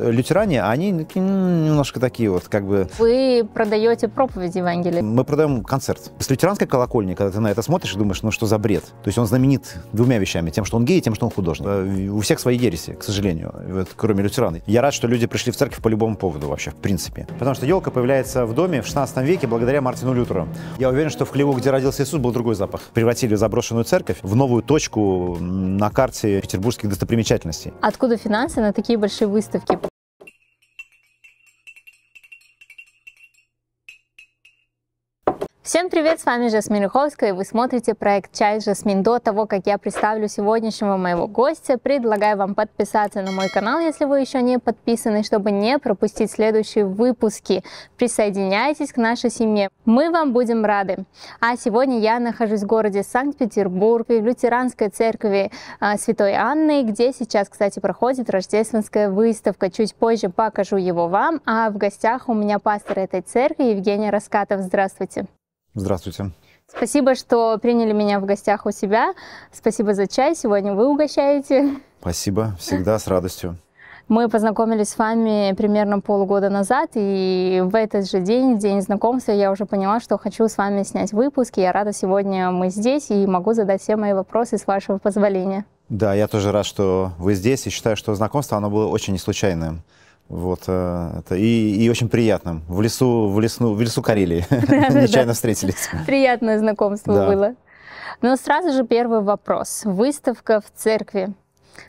Лютеране, они немножко такие вот, как бы... Вы продаете проповеди Евангелия? Мы продаем концерт. С лютеранской колокольни, когда ты на это смотришь думаешь, ну что за бред? То есть он знаменит двумя вещами, тем, что он гей, тем, что он художник. Э, у всех свои ереси, к сожалению, вот, кроме лютераны. Я рад, что люди пришли в церковь по любому поводу вообще, в принципе. Потому что елка появляется в доме в 16 веке благодаря Мартину Лютеру. Я уверен, что в хлеву, где родился Иисус, был другой запах. Превратили заброшенную церковь в новую точку на карте петербургских достопримечательностей. Откуда финансы на такие большие выставки? Всем привет, с вами Жасмин Риховская, и вы смотрите проект «Чай Жасмин». До того, как я представлю сегодняшнего моего гостя, предлагаю вам подписаться на мой канал, если вы еще не подписаны, чтобы не пропустить следующие выпуски. Присоединяйтесь к нашей семье, мы вам будем рады. А сегодня я нахожусь в городе Санкт-Петербург, в лютеранской церкви а, Святой Анны, где сейчас, кстати, проходит рождественская выставка. Чуть позже покажу его вам, а в гостях у меня пастор этой церкви Евгений Раскатов. Здравствуйте. Здравствуйте. Спасибо, что приняли меня в гостях у себя. Спасибо за чай. Сегодня вы угощаете. Спасибо. Всегда с радостью. Мы познакомились с вами примерно полгода назад, и в этот же день, день знакомства, я уже поняла, что хочу с вами снять выпуск. И я рада, сегодня мы здесь, и могу задать все мои вопросы с вашего позволения. Да, я тоже рад, что вы здесь, и считаю, что знакомство, оно было очень неслучайным. Вот, э, это и, и очень приятным. В лесу, в лесу, в лесу Карелии нечаянно встретились. Приятное знакомство было. Но ну, сразу же первый вопрос. Выставка в церкви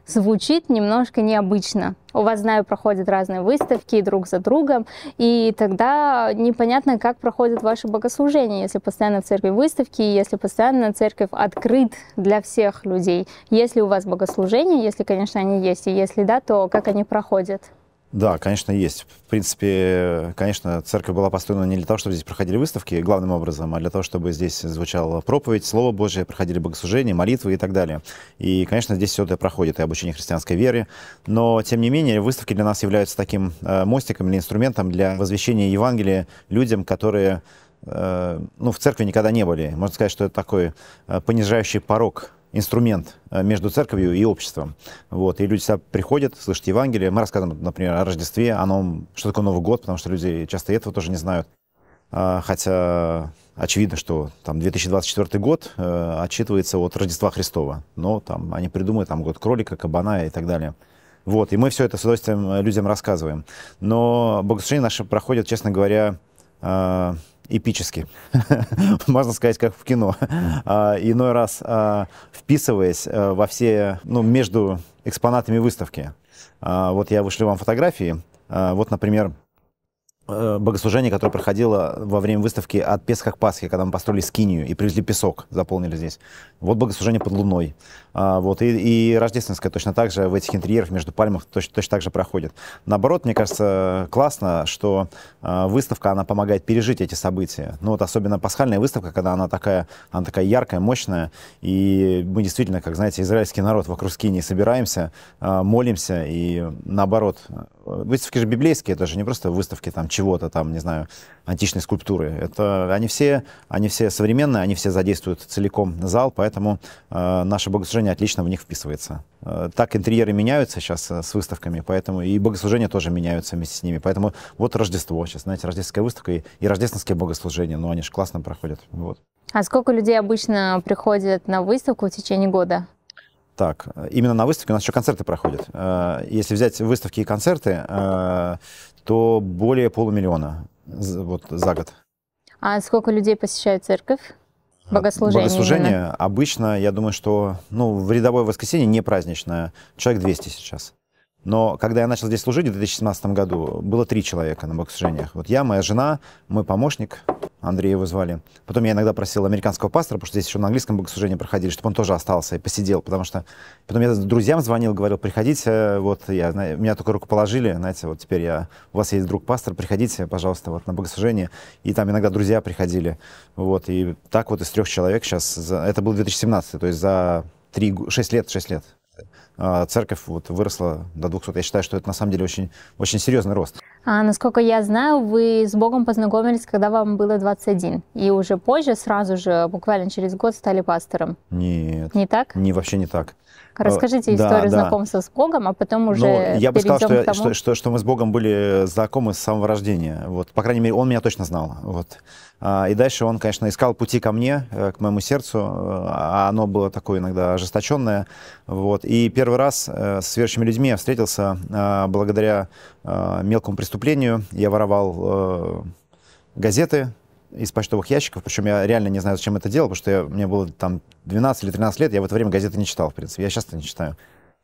звучит немножко необычно. У вас, знаю, проходят разные выставки друг за другом, и тогда непонятно, как проходят ваши богослужения, если постоянно в церкви выставки, если постоянно церковь открыт для всех людей. Если у вас богослужения, если, конечно, они есть, и если да, то как они проходят? Да, конечно, есть. В принципе, конечно, церковь была построена не для того, чтобы здесь проходили выставки, главным образом, а для того, чтобы здесь звучала проповедь, Слово Божие, проходили богослужения, молитвы и так далее. И, конечно, здесь все это проходит, и обучение христианской веры. Но, тем не менее, выставки для нас являются таким э, мостиком или инструментом для возвещения Евангелия людям, которые э, ну, в церкви никогда не были. Можно сказать, что это такой э, понижающий порог инструмент э, между церковью и обществом. Вот. И люди сюда приходят, слышат Евангелие. Мы рассказываем, например, о Рождестве, о новом, что такое Новый год, потому что люди часто этого тоже не знают. А, хотя очевидно, что там 2024 год э, отчитывается от Рождества Христова. Но там они придумают там год кролика, кабана и так далее. Вот, и мы все это с удовольствием людям рассказываем. Но богослужения наши проходят, честно говоря, э, эпически, можно сказать, как в кино. А, иной раз а, вписываясь а, во все, ну, между экспонатами выставки. вот я вышлю вам фотографии. вот, например, э, богослужение, которое проходило во время выставки «От Песха к Пасхе», когда мы построили скинию и привезли песок, заполнили здесь. Вот богослужение под луной. А, вот, и, и рождественская точно так же в этих интерьерах между пальмах точно, точно так же проходит. Наоборот, мне кажется, классно, что а, выставка, она помогает пережить эти события. Ну вот особенно пасхальная выставка, когда она такая, она такая яркая, мощная, и мы действительно, как, знаете, израильский народ вокруг скинии собираемся, а, молимся, и наоборот. Выставки же библейские, это же не просто выставки там чего-то там, не знаю, античной скульптуры. Это, они, все, они все современные, они все задействуют целиком зал, поэтому э, наше богослужение отлично в них вписывается. Э, так интерьеры меняются сейчас э, с выставками, поэтому и богослужения тоже меняются вместе с ними. Поэтому вот Рождество сейчас, знаете, рождественская выставка и, и рождественские богослужения, ну они же классно проходят. Вот. А сколько людей обычно приходят на выставку в течение года? Так, именно на выставке у нас еще концерты проходят. Э, если взять выставки и концерты, э, то более полумиллиона вот, за год. А сколько людей посещают церковь? Богослужение. Богослужение именно. обычно, я думаю, что ну, в рядовое воскресенье не праздничное. Человек 200 сейчас. Но когда я начал здесь служить в 2017 году, было три человека на богослужениях. Вот я, моя жена, мой помощник, Андрея вызвали. Потом я иногда просил американского пастора, потому что здесь еще на английском богослужении проходили, чтобы он тоже остался и посидел, потому что... Потом я друзьям звонил, говорил, приходите, э, вот я, меня только руку положили, знаете, вот теперь я... У вас есть друг пастор, приходите, пожалуйста, вот на богослужение. И там иногда друзья приходили, вот. И так вот из трех человек сейчас... За, это был 2017, то есть за три, шесть лет, шесть лет. А, церковь вот выросла до 200. Я считаю, что это на самом деле очень, очень серьезный рост. А, насколько я знаю, вы с Богом познакомились, когда вам было 21, и уже позже, сразу же, буквально через год, стали пастором. Нет. Не так? Не, вообще не так. Э, Расскажите историю да, знакомства да. с Богом, а потом ну, уже ну, Я бы сказал, что, тому... что, что, что мы с Богом были знакомы с самого рождения. Вот, по крайней мере, он меня точно знал. Вот. А, и дальше он, конечно, искал пути ко мне, э, к моему сердцу, а, а оно было такое иногда ожесточенное. Вот. И первый раз э, с верующими людьми я встретился а, благодаря мелкому преступлению. Я воровал газеты, из почтовых ящиков, причем я реально не знаю, зачем это делал, потому что я, мне было там 12 или 13 лет, я в это время газеты не читал, в принципе, я сейчас это не читаю.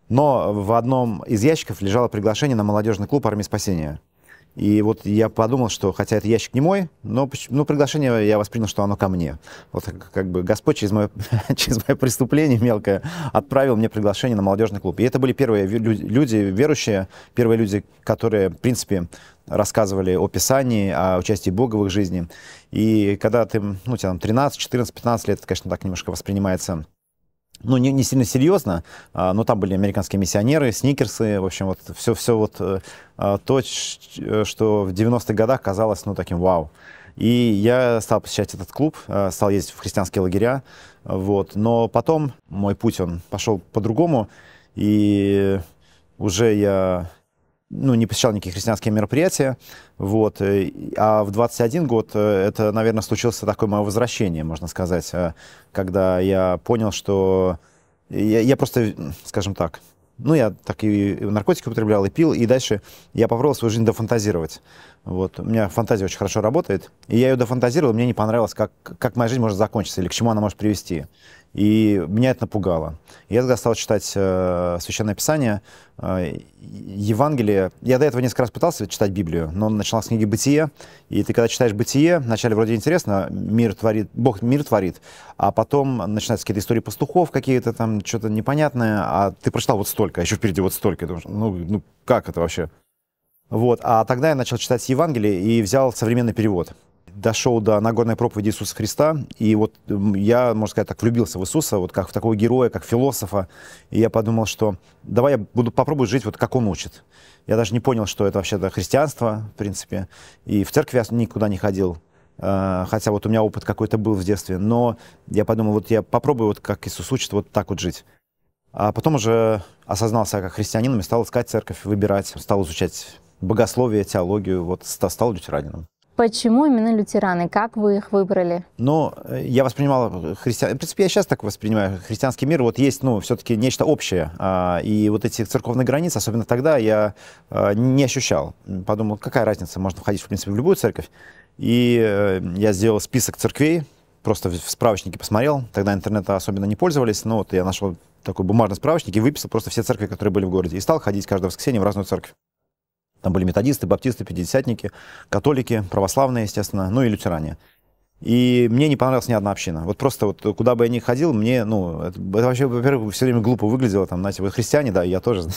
Но в одном из ящиков лежало приглашение на молодежный клуб армии спасения. И вот я подумал, что хотя это ящик не мой, но ну, приглашение я воспринял, что оно ко мне. Вот как бы Господь через мое, через мое преступление мелкое отправил мне приглашение на молодежный клуб. И это были первые люди, верующие, первые люди, которые, в принципе, рассказывали о Писании, о участии Бога в их жизни. И когда ты, ну, тебе там 13, 14, 15 лет, это, конечно, так немножко воспринимается ну, не, не сильно серьезно, а, но там были американские миссионеры, сникерсы, в общем, вот все, все вот э, а, то, э, что в 90-х годах казалось, ну, таким вау. И я стал посещать этот клуб, э, стал ездить в христианские лагеря, вот. Но потом мой путь, он пошел по-другому, и уже я ну, не посещал никакие христианские мероприятия, вот, э, а в 21 год э, это, наверное, случилось такое мое возвращение, можно сказать, э, когда я понял, что я, я просто, скажем так, ну, я так и наркотики употреблял, и пил, и дальше я попробовал свою жизнь дофантазировать. Вот. У меня фантазия очень хорошо работает, и я ее дофантазировал, мне не понравилось, как, как моя жизнь может закончиться, или к чему она может привести. И меня это напугало. Я тогда стал читать э, Священное Писание, э, Евангелие. Я до этого несколько раз пытался читать Библию, но начала с книги «Бытие». И ты, когда читаешь «Бытие», вначале вроде интересно, мир творит, Бог мир творит, а потом начинаются какие-то истории пастухов, какие-то там что-то непонятное, а ты прочитал вот столько, а еще впереди вот столько. Думаешь, ну, ну как это вообще? Вот. А тогда я начал читать Евангелие и взял современный перевод дошел до Нагорной проповеди Иисуса Христа, и вот я, можно сказать, так влюбился в Иисуса, вот как в такого героя, как философа, и я подумал, что давай я буду попробую жить вот как он учит. Я даже не понял, что это вообще-то христианство, в принципе, и в церкви я никуда не ходил, а, хотя вот у меня опыт какой-то был в детстве, но я подумал, вот я попробую вот как Иисус учит, вот так вот жить. А потом уже осознал себя как христианином и стал искать церковь, выбирать, стал изучать богословие, теологию, вот стал лютеранином. Почему именно лютераны? Как вы их выбрали? Ну, э, я воспринимал э, христиан... В принципе, я сейчас так воспринимаю христианский мир. Вот есть, ну, все-таки нечто общее. А, и вот этих церковных границ, особенно тогда, я э, не ощущал. Подумал, какая разница, можно входить, в принципе, в любую церковь. И я сделал список церквей, просто в справочнике посмотрел. Тогда интернета особенно не пользовались, но вот я нашел такой бумажный справочник и выписал просто все церкви, которые были в городе. И стал ходить каждое воскресенье в разную церковь. Там были методисты, баптисты, пятидесятники, католики, православные, естественно, ну и лютеране. И мне не понравилась ни одна община. Вот просто вот куда бы я ни ходил, мне, ну, это, это вообще, во-первых, все время глупо выглядело, там, знаете, вот христиане, да, я тоже.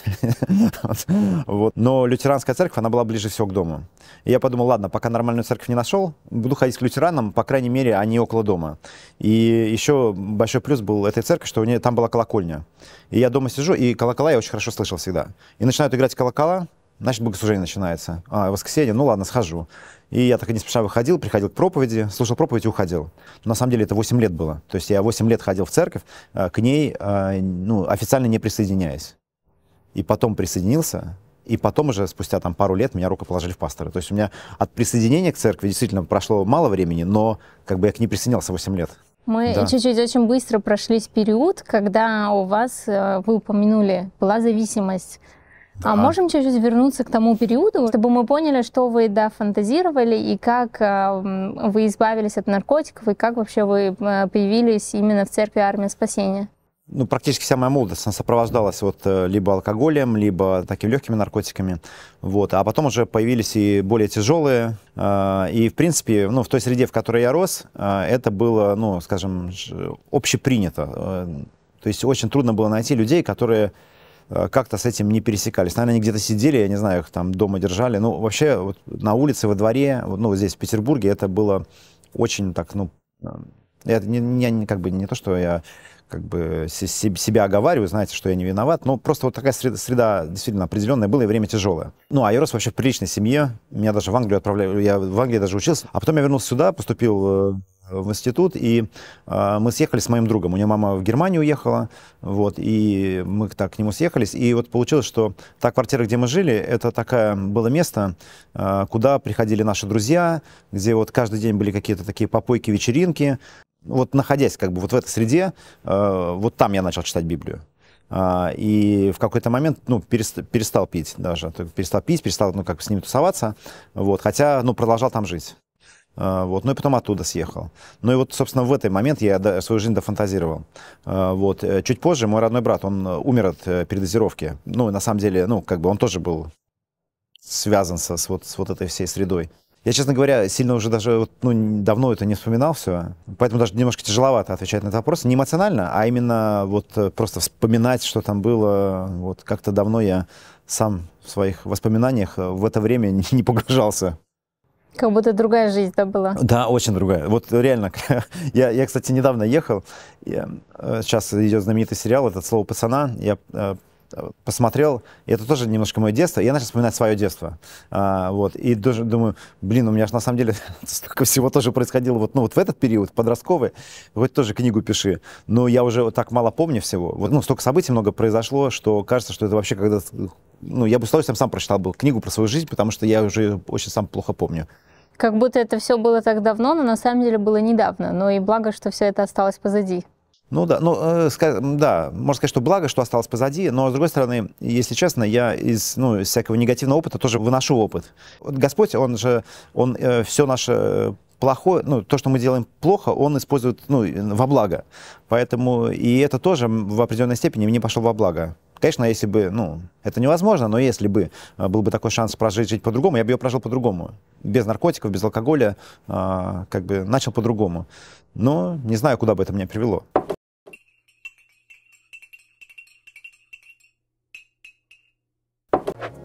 вот. Но лютеранская церковь, она была ближе всего к дому. И я подумал, ладно, пока нормальную церковь не нашел, буду ходить к лютеранам, по крайней мере, они около дома. И еще большой плюс был этой церкви, что у нее там была колокольня. И я дома сижу, и колокола я очень хорошо слышал всегда. И начинают играть колокола, Значит, богослужение начинается. А, воскресенье, ну ладно, схожу. И я так и не спеша выходил, приходил к проповеди, слушал проповедь и уходил. Но на самом деле это 8 лет было. То есть я 8 лет ходил в церковь, э, к ней э, ну, официально не присоединяясь. И потом присоединился, и потом уже спустя там пару лет меня рукоположили в пасторы. То есть у меня от присоединения к церкви действительно прошло мало времени, но как бы я к ней присоединялся 8 лет. Мы чуть чуть-чуть очень быстро прошлись период, когда у вас, э, вы упомянули, была зависимость а да. А можем чуть-чуть вернуться к тому периоду, чтобы мы поняли, что вы да, фантазировали и как э, вы избавились от наркотиков, и как вообще вы а, появились именно в церкви армии спасения? ну, практически вся моя молодость, она сопровождалась вот э, либо алкоголем, либо такими легкими наркотиками, вот, а потом уже появились и более тяжелые, и, в принципе, ну, в той среде, в которой я рос, это было, ну, скажем, общепринято, э, то есть очень трудно было найти людей, которые Э, как-то с этим не пересекались. Наверное, они где-то сидели, я не знаю, их там дома держали. Ну, вообще, вот на улице, во дворе, вот, ну, здесь, в Петербурге, это было очень так, ну, э, это не, не, как бы не то, что я как бы себя оговариваю, знаете, что я не виноват. Но просто вот такая среда, среда действительно определенная была, и время тяжелое. Ну, а я рос вообще в приличной семье. Меня даже в Англию отправляли, я в Англии даже учился. А потом я вернулся сюда, поступил э, в институт, и э, мы съехали с моим другом. У него мама в Германию уехала, вот, и мы так к нему съехались. И вот получилось, что та квартира, где мы жили, это такое было место, э, куда приходили наши друзья, где вот каждый день были какие-то такие попойки, вечеринки, вот находясь как бы вот в этой среде, э, вот там я начал читать Библию. Э, и в какой-то момент, ну, перестал, перестал пить даже, перестал пить, перестал, ну, как бы с ними тусоваться, вот, хотя, ну, продолжал там жить. Э, вот. Ну и потом оттуда съехал. Ну и вот, собственно, в этот момент я свою жизнь дофантазировал. Вот. Чуть позже мой родной брат, он умер от передозировки. Ну, на самом деле, ну, как бы он тоже был связан со, с, вот, с вот этой всей средой. Я, честно говоря, сильно уже даже ну, давно это не вспоминал все, поэтому даже немножко тяжеловато отвечать на этот вопрос. Не эмоционально, а именно вот э, просто вспоминать, что там было. Вот как-то давно я сам в своих воспоминаниях э, в это время не погружался. Как будто другая жизнь там была. Да, очень другая. Вот реально. я, я, кстати, недавно ехал. Я, э, сейчас идет знаменитый сериал, этот «Слово пацана». Я посмотрел, и это тоже немножко мое детство, я начал вспоминать свое детство. А, вот, и даже думаю, блин, у меня же на самом деле столько всего тоже происходило вот, ну, вот в этот период, подростковый, вот тоже книгу пиши, но я уже так мало помню всего, вот, ну, столько событий много произошло, что кажется, что это вообще когда ну, я бы с удовольствием сам прочитал бы книгу про свою жизнь, потому что я уже очень сам плохо помню. Как будто это все было так давно, но на самом деле было недавно. Но ну и благо, что все это осталось позади. Ну да, ну, э, да, можно сказать, что благо, что осталось позади, но, с другой стороны, если честно, я из, ну, из всякого негативного опыта тоже выношу опыт. Вот Господь, Он же, Он э, все наше плохое, ну, то, что мы делаем плохо, он использует, ну, во благо. Поэтому и это тоже в определенной степени мне пошло во благо. Конечно, если бы, ну, это невозможно, но если бы э, был бы такой шанс прожить жить по-другому, я бы ее прожил по-другому. Без наркотиков, без алкоголя, э, как бы начал по-другому. Но не знаю, куда бы это меня привело.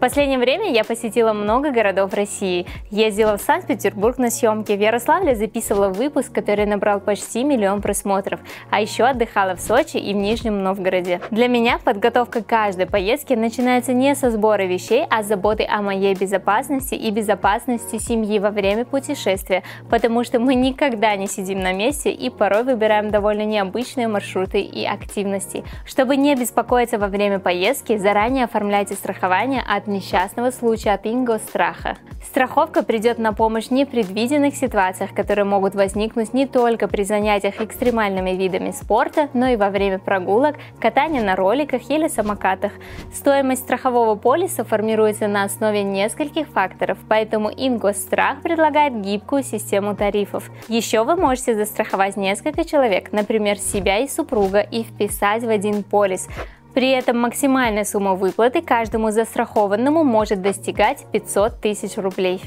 В последнее время я посетила много городов России. Ездила в Санкт-Петербург на съемки, в Ярославле записывала выпуск, который набрал почти миллион просмотров, а еще отдыхала в Сочи и в Нижнем Новгороде. Для меня подготовка каждой поездки начинается не со сбора вещей, а с заботы о моей безопасности и безопасности семьи во время путешествия, потому что мы никогда не сидим на месте и порой выбираем довольно необычные маршруты и активности. Чтобы не беспокоиться во время поездки, заранее оформляйте страхование от несчастного случая от страха. Страховка придет на помощь в непредвиденных ситуациях, которые могут возникнуть не только при занятиях экстремальными видами спорта, но и во время прогулок, катания на роликах или самокатах. Стоимость страхового полиса формируется на основе нескольких факторов, поэтому Ингосстрах предлагает гибкую систему тарифов. Еще вы можете застраховать несколько человек, например, себя и супруга, и вписать в один полис – при этом максимальная сумма выплаты каждому застрахованному может достигать 500 тысяч рублей.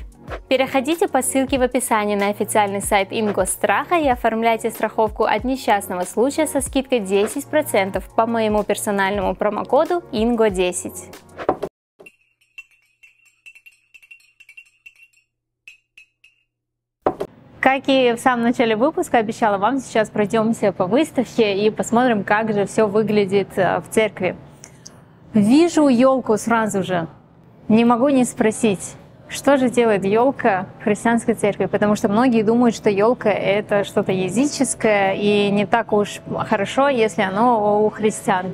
Переходите по ссылке в описании на официальный сайт Ингосстраха и оформляйте страховку от несчастного случая со скидкой 10% по моему персональному промокоду инго 10 Как и в самом начале выпуска обещала вам, сейчас пройдемся по выставке и посмотрим, как же все выглядит э, в церкви. Вижу елку сразу же. Не могу не спросить, что же делает елка в христианской церкви? Потому что многие думают, что елка это что-то языческое и не так уж хорошо, если оно у христиан.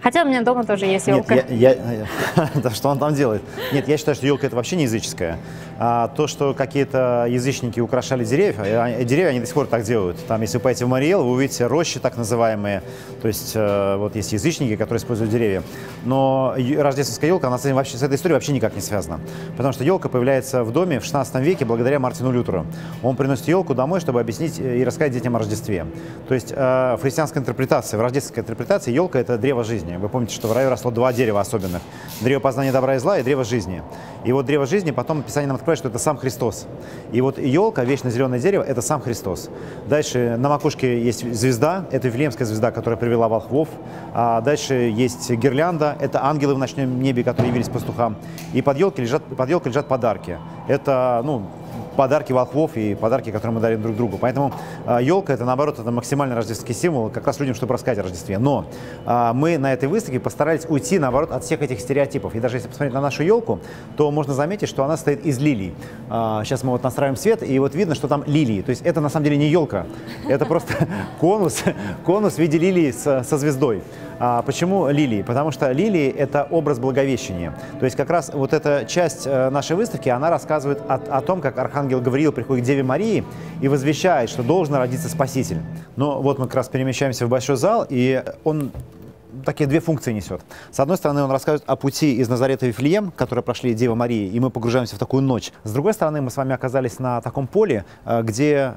Хотя у меня дома тоже есть елка. Нет, я, я, я, э, да, что он там делает? Нет, я считаю, что елка это вообще не языческая. А то, что какие-то язычники украшали деревья, деревья они до сих пор так делают. Там, если вы поедете в Мариэл, вы увидите рощи так называемые. То есть э, вот есть язычники, которые используют деревья. Но рождественская елка, она с, этим вообще, с этой историей вообще никак не связана. Потому что елка появляется в доме в 16 веке благодаря Мартину Лютеру. Он приносит елку домой, чтобы объяснить э, и рассказать детям о Рождестве. То есть э, в христианской интерпретации, в рождественской интерпретации елка – это древо жизни. Вы помните, что в раю росло два дерева особенных. Древо познания добра и зла и древо жизни. И вот древо жизни потом Писание нам открывает понимаешь, что это сам Христос. И вот елка, вечно зеленое дерево, это сам Христос. Дальше на макушке есть звезда, это Вифлеемская звезда, которая привела волхвов. А дальше есть гирлянда, это ангелы в ночном небе, которые явились пастухам. И под елкой лежат, под елкой лежат подарки. Это, ну, подарки волхвов и подарки, которые мы дарим друг другу. Поэтому елка а, – это, наоборот, это максимально рождественский символ, как раз людям, чтобы рассказать о Рождестве. Но а, мы на этой выставке постарались уйти, наоборот, от всех этих стереотипов. И даже если посмотреть на нашу елку, то можно заметить, что она стоит из лилий. Сейчас а, мы вот настраиваем свет, и вот видно, что там лилии. То есть это на самом деле не елка, это просто конус, конус в виде лилии со звездой. А почему лилии? Потому что лилии — это образ Благовещения. То есть как раз вот эта часть э, нашей выставки, она рассказывает о, о том, как архангел Гавриил приходит к Деве Марии и возвещает, что должен родиться Спаситель. Но вот мы как раз перемещаемся в большой зал, и он такие две функции несет. С одной стороны, он рассказывает о пути из Назарета в Вифлеем, который прошли Дева Мария, и мы погружаемся в такую ночь. С другой стороны, мы с вами оказались на таком поле, э, где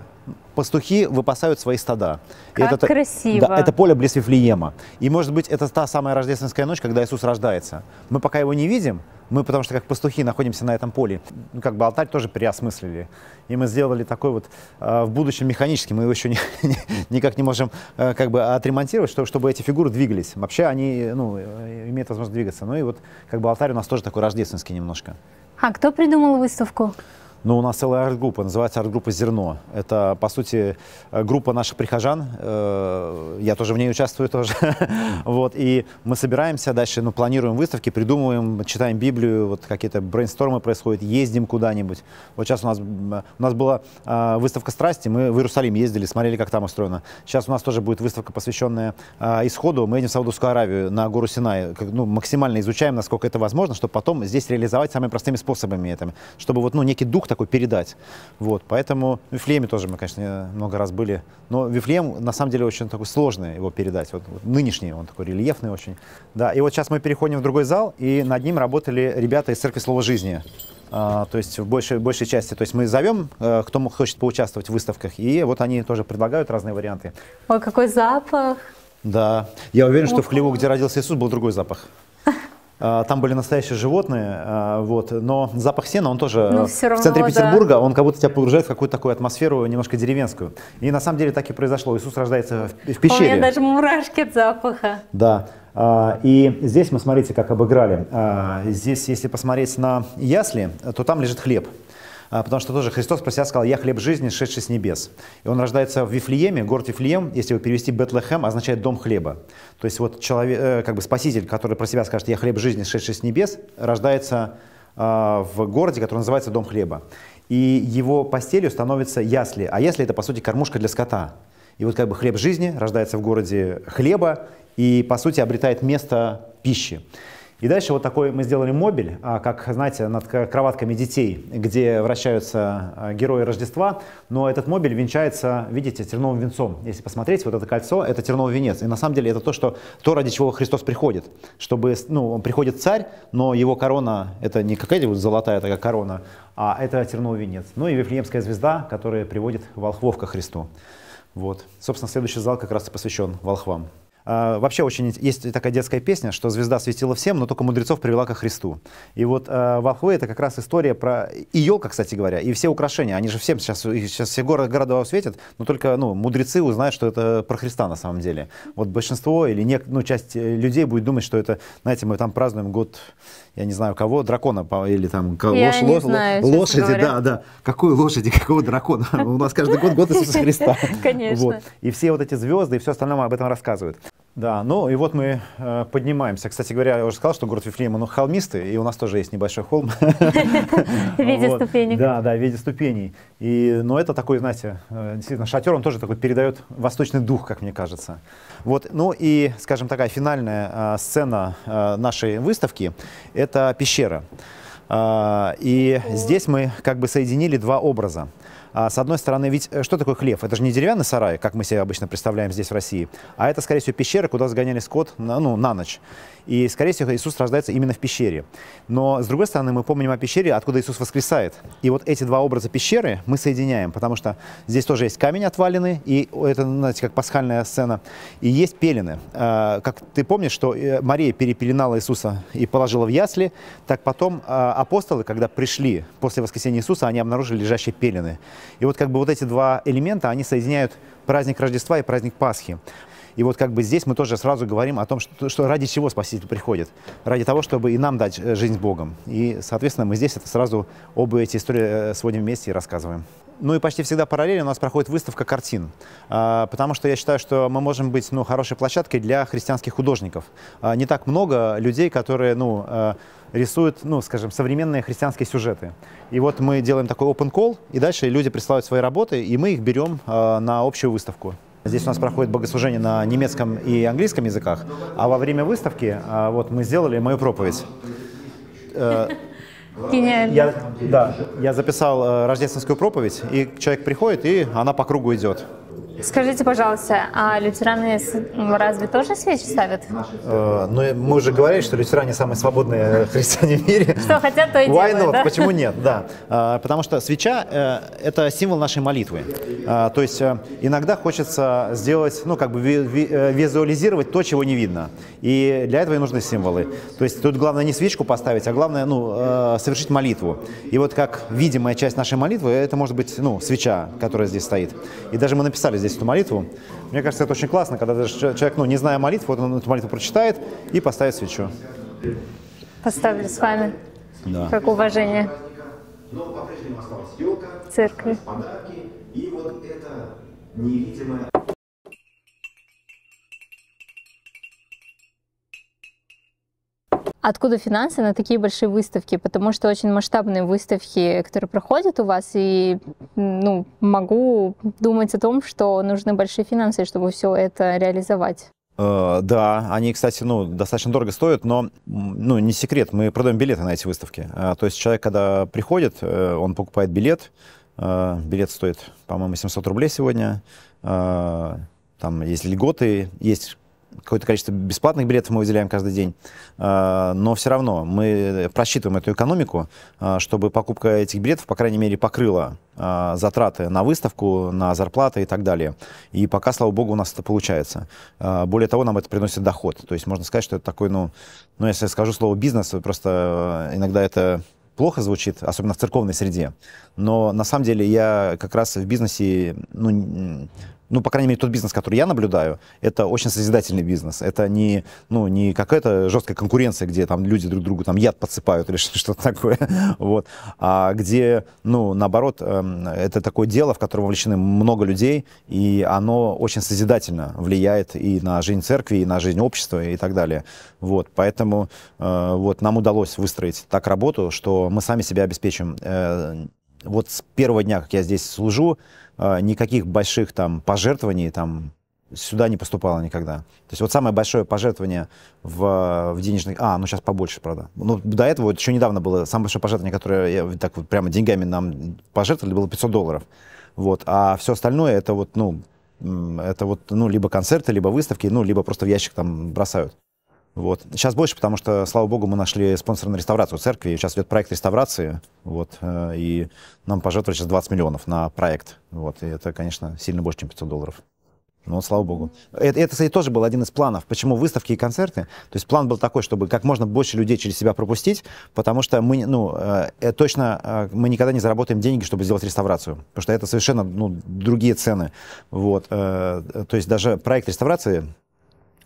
пастухи выпасают свои стада. Как это, красиво. Да, это поле близ Вифлеема. И, может быть, это та самая рождественская ночь, когда Иисус рождается. Мы пока его не видим, мы, потому что как пастухи, находимся на этом поле. Ну, как бы алтарь тоже переосмыслили. И мы сделали такой вот э, в будущем механический, мы его еще не, не, никак не можем э, как бы отремонтировать, чтобы, чтобы эти фигуры двигались. Вообще они ну, э, имеют возможность двигаться. Ну и вот как бы алтарь у нас тоже такой рождественский немножко. А кто придумал выставку? Но ну, у нас целая арт-группа, называется арт-группа «Зерно». Это, по сути, э, группа наших прихожан. Э, я тоже в ней участвую тоже. вот. И мы собираемся дальше, ну, планируем выставки, придумываем, читаем Библию, вот какие-то брейнстормы происходят, ездим куда-нибудь. Вот сейчас у нас, э, у нас была выставка страсти, мы в Иерусалим ездили, смотрели, как там устроено. Сейчас у нас тоже будет выставка, посвященная исходу. Мы едем в Саудовскую Аравию, на гору Синай. Ну, максимально изучаем, насколько это возможно, чтобы потом здесь реализовать самыми простыми способами это. Чтобы вот, ну, некий дух такой передать. Вот, поэтому в Вифлееме тоже мы, конечно, много раз были. Но Вифлеем, на самом деле, очень такой сложный его передать. Вот, вот нынешний он такой рельефный очень. Да, и вот сейчас мы переходим в другой зал, и над ним работали ребята из Церкви Слова Жизни. А, то есть в большей, большей части, то есть мы зовем, э, кто хочет поучаствовать в выставках, и вот они тоже предлагают разные варианты. Ой, какой запах! Да, я уверен, что в хлеву, где родился Иисус, был другой запах. А, там были настоящие животные, а, вот, но запах сена, он тоже ну, в центре да. Петербурга, он как будто тебя погружает в какую-то такую атмосферу немножко деревенскую. И на самом деле так и произошло. Иисус рождается в, в пещере. У меня даже мурашки от запаха. Да. А, и здесь мы, смотрите, как обыграли. Здесь, если посмотреть на ясли, то там лежит хлеб. А, потому что тоже Христос про себя сказал, я хлеб жизни, шедший с небес. И он рождается в Вифлееме, город Вифлеем, если его перевести Бетлехем, означает дом хлеба. То есть вот человек, э, как бы спаситель, который про себя скажет, я хлеб жизни, шедший с небес, рождается а, в городе, который называется Дом хлеба. И его постелью становится ясли. А ясли – это, по сути, кормушка для скота. И вот как бы хлеб жизни рождается в городе хлеба и, по сути, обретает место пищи. И дальше вот такой мы сделали мобиль, а, как, знаете, над кроватками детей, где вращаются а, герои Рождества, но этот мобиль венчается, видите, терновым венцом. Если посмотреть, вот это кольцо, это терновый венец. И на самом деле это то, что, то ради чего Христос приходит. Чтобы, ну, он приходит царь, но его корона, это не какая-нибудь золотая такая корона, а это терновый венец. Ну и Вифлеемская звезда, которая приводит волхвов ко Христу. Вот. Собственно, следующий зал как раз и посвящен волхвам. А, вообще очень есть такая детская песня, что звезда светила всем, но только мудрецов привела ко Христу. И вот а, в Ахуэ это как раз история про и елка, кстати говоря, и все украшения. Они же всем сейчас, сейчас все город, города светят, но только ну, мудрецы узнают, что это про Христа на самом деле. Вот большинство или не, ну, часть э, людей будет думать, что это, знаете, мы там празднуем год я не знаю кого, дракона или там лош, лош, знаю, лошади, говоря. да, да. Какой лошади, какого дракона? У нас каждый год год Иисуса Христа. Конечно. И все вот эти звезды и все остальное об этом рассказывают. Да, ну и вот мы э, поднимаемся. Кстати говоря, я уже сказал, что город Вифлеем, он холмистый, и у нас тоже есть небольшой холм. В виде ступеней. Да, да, в виде ступеней. И, но это такой, знаете, э, действительно, шатер, он тоже такой передает восточный дух, как мне кажется. Вот, ну и, скажем, такая финальная э, сцена э, нашей выставки – это пещера. И здесь мы как бы соединили два образа. А, с одной стороны, ведь э, что такое хлев? Это же не деревянный сарай, как мы себе обычно представляем здесь в России, а это, скорее всего, пещера, куда сгоняли скот на, ну, на ночь. И, скорее всего, Иисус рождается именно в пещере. Но, с другой стороны, мы помним о пещере, откуда Иисус воскресает. И вот эти два образа пещеры мы соединяем, потому что здесь тоже есть камень отваленный, и это, знаете, как пасхальная сцена, и есть пелены. А, как ты помнишь, что э, Мария перепеленала Иисуса и положила в ясли, так потом а, апостолы, когда пришли после воскресения Иисуса, они обнаружили лежащие пелены. И вот как бы вот эти два элемента, они соединяют праздник Рождества и праздник Пасхи. И вот как бы здесь мы тоже сразу говорим о том, что, что ради чего Спаситель приходит. Ради того, чтобы и нам дать э, жизнь Богом. И, соответственно, мы здесь это сразу оба эти истории э, сводим вместе и рассказываем. Ну и почти всегда параллельно у нас проходит выставка картин, а, потому что я считаю, что мы можем быть ну, хорошей площадкой для христианских художников. А, не так много людей, которые ну, э, рисуют, ну, скажем, современные христианские сюжеты. И вот мы делаем такой open call, и дальше люди присылают свои работы, и мы их берем а, на общую выставку. Здесь у нас проходит богослужение на немецком и английском языках, а во время выставки а, вот мы сделали мою проповедь. Э, Гениально. Я, да, я записал э, рождественскую проповедь, и человек приходит, и она по кругу идет. Скажите, пожалуйста, а лютераны разве тоже свечи ставят? Э, ну, мы уже говорили, что лютеране самые свободные христиане в мире. Что хотят, то и Why делают, not? Да? Почему нет? Да. Э, потому что свеча э, – это символ нашей молитвы. Э, то есть э, иногда хочется сделать, ну, как бы ви ви э, визуализировать то, чего не видно. И для этого и нужны символы. То есть тут главное не свечку поставить, а главное, ну, э, совершить молитву. И вот как видимая часть нашей молитвы – это может быть, ну, свеча, которая здесь стоит. И даже мы написали здесь эту молитву. Мне кажется, это очень классно, когда даже человек, ну, не зная молитву, вот он эту молитву прочитает и поставит свечу. Поставили с вами. Да. Как уважение. Но по-прежнему осталась елка, церкви. подарки, и вот это невидимое... откуда финансы на такие большие выставки, потому что очень масштабные выставки, которые проходят у вас, и ну, могу думать о том, что нужны большие финансы, чтобы все это реализовать. Э, да, они, кстати, ну, достаточно дорого стоят, но ну, не секрет, мы продаем билеты на эти выставки. Э, то есть человек, когда приходит, э, он покупает билет, билет стоит, по-моему, 700 рублей сегодня, там есть льготы, есть какое-то количество бесплатных билетов мы выделяем каждый день, а, но все равно мы просчитываем эту экономику, а, чтобы покупка этих билетов, по крайней мере, покрыла а, затраты на выставку, на зарплаты и так далее. И пока, слава богу, у нас это получается. Более того, нам это приносит доход. То есть можно сказать, что это такой, ну, ну если я скажу слово бизнес, просто э, иногда это плохо звучит, особенно в церковной среде. Но на самом деле я как раз в бизнесе ну, ну, по крайней мере, тот бизнес, который я наблюдаю, это очень созидательный бизнес. Это не, ну, не какая-то жесткая конкуренция, где там люди друг другу там яд подсыпают или что-то такое, вот. А где, ну, наоборот, эм, это такое дело, в котором вовлечены много людей, и оно очень созидательно влияет и на жизнь церкви, и на жизнь общества, и так далее. Вот, поэтому э, вот нам удалось выстроить так работу, что мы сами себя обеспечим. Э, вот с первого дня, как я здесь служу, Э, никаких больших там пожертвований там сюда не поступало никогда. То есть вот самое большое пожертвование в, в денежных... А, ну сейчас побольше, правда. Ну, до этого вот еще недавно было самое большое пожертвование, которое я так вот прямо деньгами нам пожертвовали, было 500 долларов. Вот. А все остальное это вот, ну, это вот, ну, либо концерты, либо выставки, ну, либо просто в ящик там бросают. Вот. Сейчас больше, потому что, слава богу, мы нашли спонсора на реставрацию церкви. Сейчас идет проект реставрации, вот, э, и нам пожертвовали сейчас 20 миллионов на проект. Вот, и это, конечно, сильно больше, чем 500 долларов. Но ну, слава богу. Это, это, кстати, тоже был один из планов. Почему выставки и концерты? То есть план был такой, чтобы как можно больше людей через себя пропустить, потому что мы, ну, э, точно э, мы никогда не заработаем деньги, чтобы сделать реставрацию, потому что это совершенно, ну, другие цены. Вот, э, то есть даже проект реставрации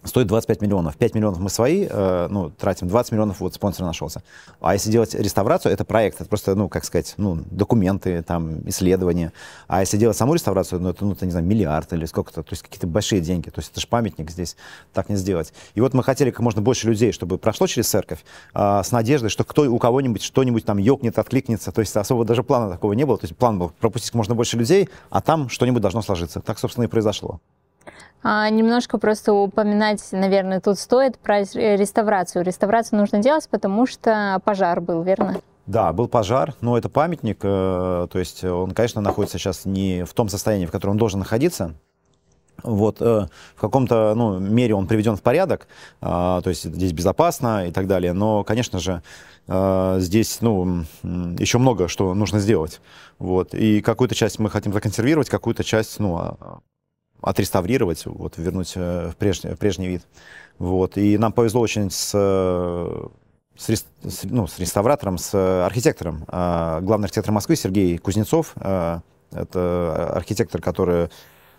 стоит 25 миллионов. 5 миллионов мы свои, э, ну, тратим, 20 миллионов вот спонсор нашелся. А если делать реставрацию, это проект, это просто, ну, как сказать, ну, документы, там, исследования. А если делать саму реставрацию, ну, это, ну, это, не знаю, миллиард или сколько-то, то есть какие-то большие деньги, то есть это же памятник здесь, так не сделать. И вот мы хотели как можно больше людей, чтобы прошло через церковь, э, с надеждой, что кто у кого-нибудь что-нибудь там ёкнет, откликнется, то есть особо даже плана такого не было, то есть план был пропустить как можно больше людей, а там что-нибудь должно сложиться. Так, собственно, и произошло. А, немножко просто упоминать, наверное, тут стоит про реставрацию. Реставрацию нужно делать, потому что пожар был, верно? Да, был пожар, но это памятник, э, то есть он, конечно, находится сейчас не в том состоянии, в котором он должен находиться. Вот, э, в каком-то ну, мере он приведен в порядок, э, то есть здесь безопасно и так далее, но, конечно же, э, здесь ну, еще много что нужно сделать. Вот, и какую-то часть мы хотим законсервировать, какую-то часть ну, а, отреставрировать, вот, вернуть э, в прежний, в прежний вид. Вот. И нам повезло очень с, э, с, с, ну, с реставратором, с архитектором. А, главный архитектор Москвы Сергей Кузнецов. Э, это архитектор, который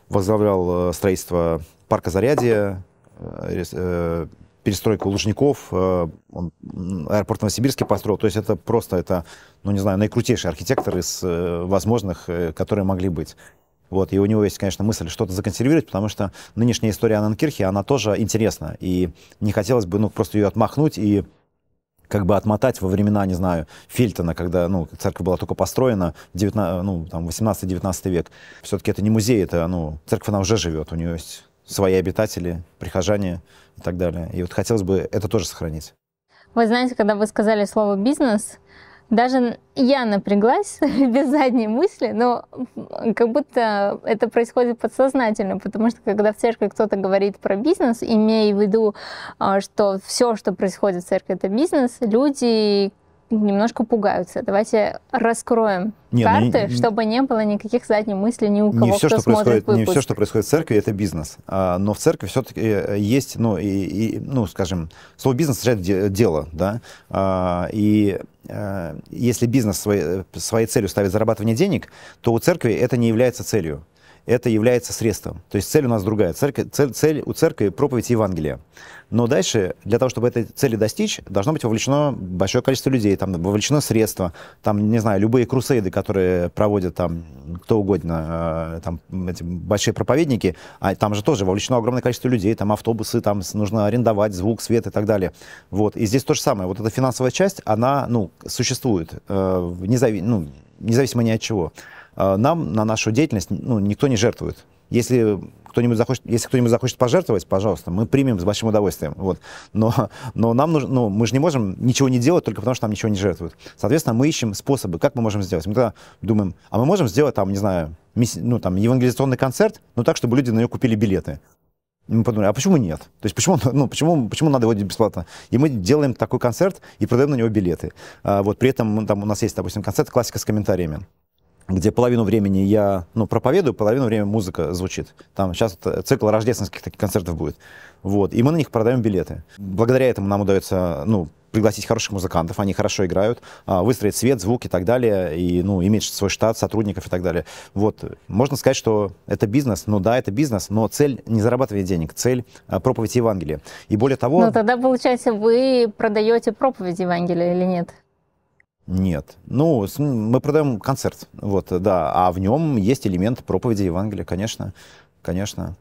возглавлял строительство парка Зарядье, перестройку Лужников, он аэропорт Новосибирский построил. То есть это просто, это, ну не знаю, наикрутейший архитектор из возможных, которые могли быть. Вот, и у него есть, конечно, мысль что-то законсервировать, потому что нынешняя история Ананкирхи, она тоже интересна. И не хотелось бы, ну, просто ее отмахнуть и как бы отмотать во времена, не знаю, Фельтона, когда ну, церковь была только построена, 19, ну, там, 18-19 век. Все-таки это не музей, это, ну, церковь, она уже живет, у нее есть свои обитатели, прихожане и так далее. И вот хотелось бы это тоже сохранить. Вы знаете, когда вы сказали слово «бизнес», даже я напряглась без задней мысли, но как будто это происходит подсознательно, потому что когда в церкви кто-то говорит про бизнес, имея в виду, а, что все, что происходит в церкви, это бизнес, люди немножко пугаются. Давайте раскроем не, ну карты, не, чтобы не было никаких задних мыслей ни у кого, не все, кто что происходит. выпуск. Не все, что происходит в церкви, это бизнес. А, но в церкви все-таки э, есть, ну, и, и, ну, скажем, слово «бизнес» означает «дело», да, а, и э, если бизнес своей, своей целью ставит зарабатывание денег, то у церкви это не является целью это является средством. То есть цель у нас другая. Церковь, цель, цель у церкви — проповедь Евангелия. Но дальше, для того, чтобы этой цели достичь, должно быть вовлечено большое количество людей, там вовлечено средства, там, не знаю, любые крусейды, которые проводят там кто угодно, э, там эти большие проповедники, а там же тоже вовлечено огромное количество людей, там автобусы, там нужно арендовать звук, свет и так далее. Вот. И здесь то же самое. Вот эта финансовая часть, она, ну, существует, э, незави ну, независимо ни от чего. Э, нам на нашу деятельность ну, никто не жертвует. Если кто-нибудь захочет, если кто-нибудь захочет пожертвовать, пожалуйста, мы примем с большим удовольствием. Вот. Но, но нам нужно, ну, мы же не можем ничего не делать только потому, что нам ничего не жертвуют. Соответственно, мы ищем способы, как мы можем сделать. Мы тогда думаем, а мы можем сделать там, не знаю, ну, там, евангелизационный концерт, но ну, так, чтобы люди на нее купили билеты. И мы подумали, а почему нет? То есть почему, ну, почему, почему надо его делать бесплатно? И мы делаем такой концерт и продаем на него билеты. А, вот при этом ну, там, у нас есть, допустим, концерт классика с комментариями где половину времени я ну, проповедую, половину времени музыка звучит. Там сейчас э, цикл рождественских таких концертов будет. Вот. И мы на них продаем билеты. Благодаря этому нам удается ну, пригласить хороших музыкантов, они хорошо играют, а, выстроить свет, звук и так далее, и, ну, иметь свой штат сотрудников и так далее. Вот, можно сказать, что это бизнес, ну да, это бизнес, но цель не зарабатывать денег, цель а, проповедь Евангелия. И более того... Ну, тогда, получается, вы продаете проповедь Евангелия или нет? Нет. Ну, мы продаем концерт, вот, да, а в нем есть элемент проповеди Евангелия, конечно, конечно.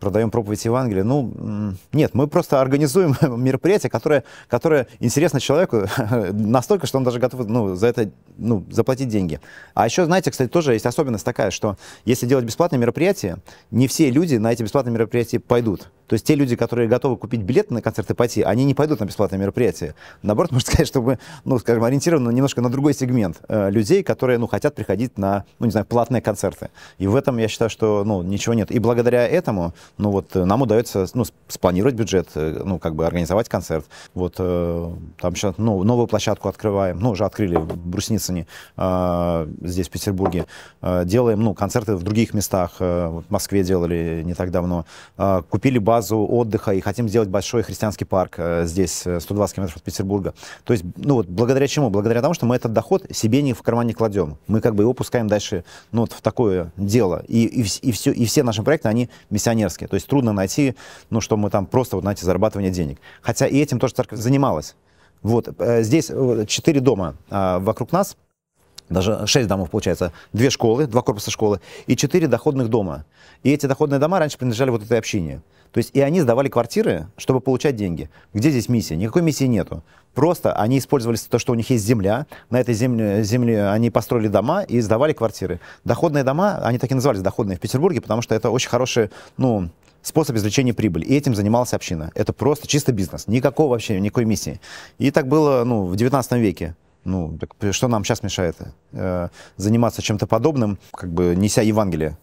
Продаем проповедь Евангелия. Ну, нет, мы просто организуем мероприятие, которое, которое интересно человеку настолько, что он даже готов ну, за это ну, заплатить деньги. А еще, знаете, кстати, тоже есть особенность такая, что если делать бесплатное мероприятие, не все люди на эти бесплатные мероприятия пойдут. То есть те люди, которые готовы купить билет на концерты и пойти, они не пойдут на бесплатное мероприятие. Наоборот, можно сказать, что мы, ну, скажем, ориентированы немножко на другой сегмент э, людей, которые, ну, хотят приходить на, ну, не знаю, платные концерты. И в этом я считаю, что, ну, ничего нет. И благодаря этому, ну, вот э, нам удается, ну, спланировать бюджет, э, ну, как бы организовать концерт. Вот э, там сейчас, ну, новую площадку открываем, ну, уже открыли в Брусницыне, э, здесь, в Петербурге. Э, делаем, ну, концерты в других местах. Э, в Москве делали не так давно. Э, купили бар базу отдыха и хотим сделать большой христианский парк э, здесь, 120 э, километров от Петербурга. То есть, ну вот, благодаря чему? Благодаря тому, что мы этот доход себе не в карман не кладем. Мы как бы его пускаем дальше, ну, вот в такое дело. И, и, и, все, и все наши проекты, они миссионерские. То есть трудно найти, ну, что мы там просто, вот, знаете, зарабатывание денег. Хотя и этим тоже церковь занималась. Вот, э, здесь четыре дома а, вокруг нас, даже шесть домов получается, две школы, два корпуса школы и четыре доходных дома. И эти доходные дома раньше принадлежали вот этой общине. То есть и они сдавали квартиры, чтобы получать деньги. Где здесь миссия? Никакой миссии нету. Просто они использовали то, что у них есть земля. На этой земле, земле они построили дома и сдавали квартиры. Доходные дома, они так и назывались доходные в Петербурге, потому что это очень хороший ну, способ извлечения прибыли. И этим занималась община. Это просто чисто бизнес. Никакого вообще, никакой миссии. И так было, ну, в 19 веке. Ну, так что нам сейчас мешает э, заниматься чем-то подобным, как бы неся Евангелие?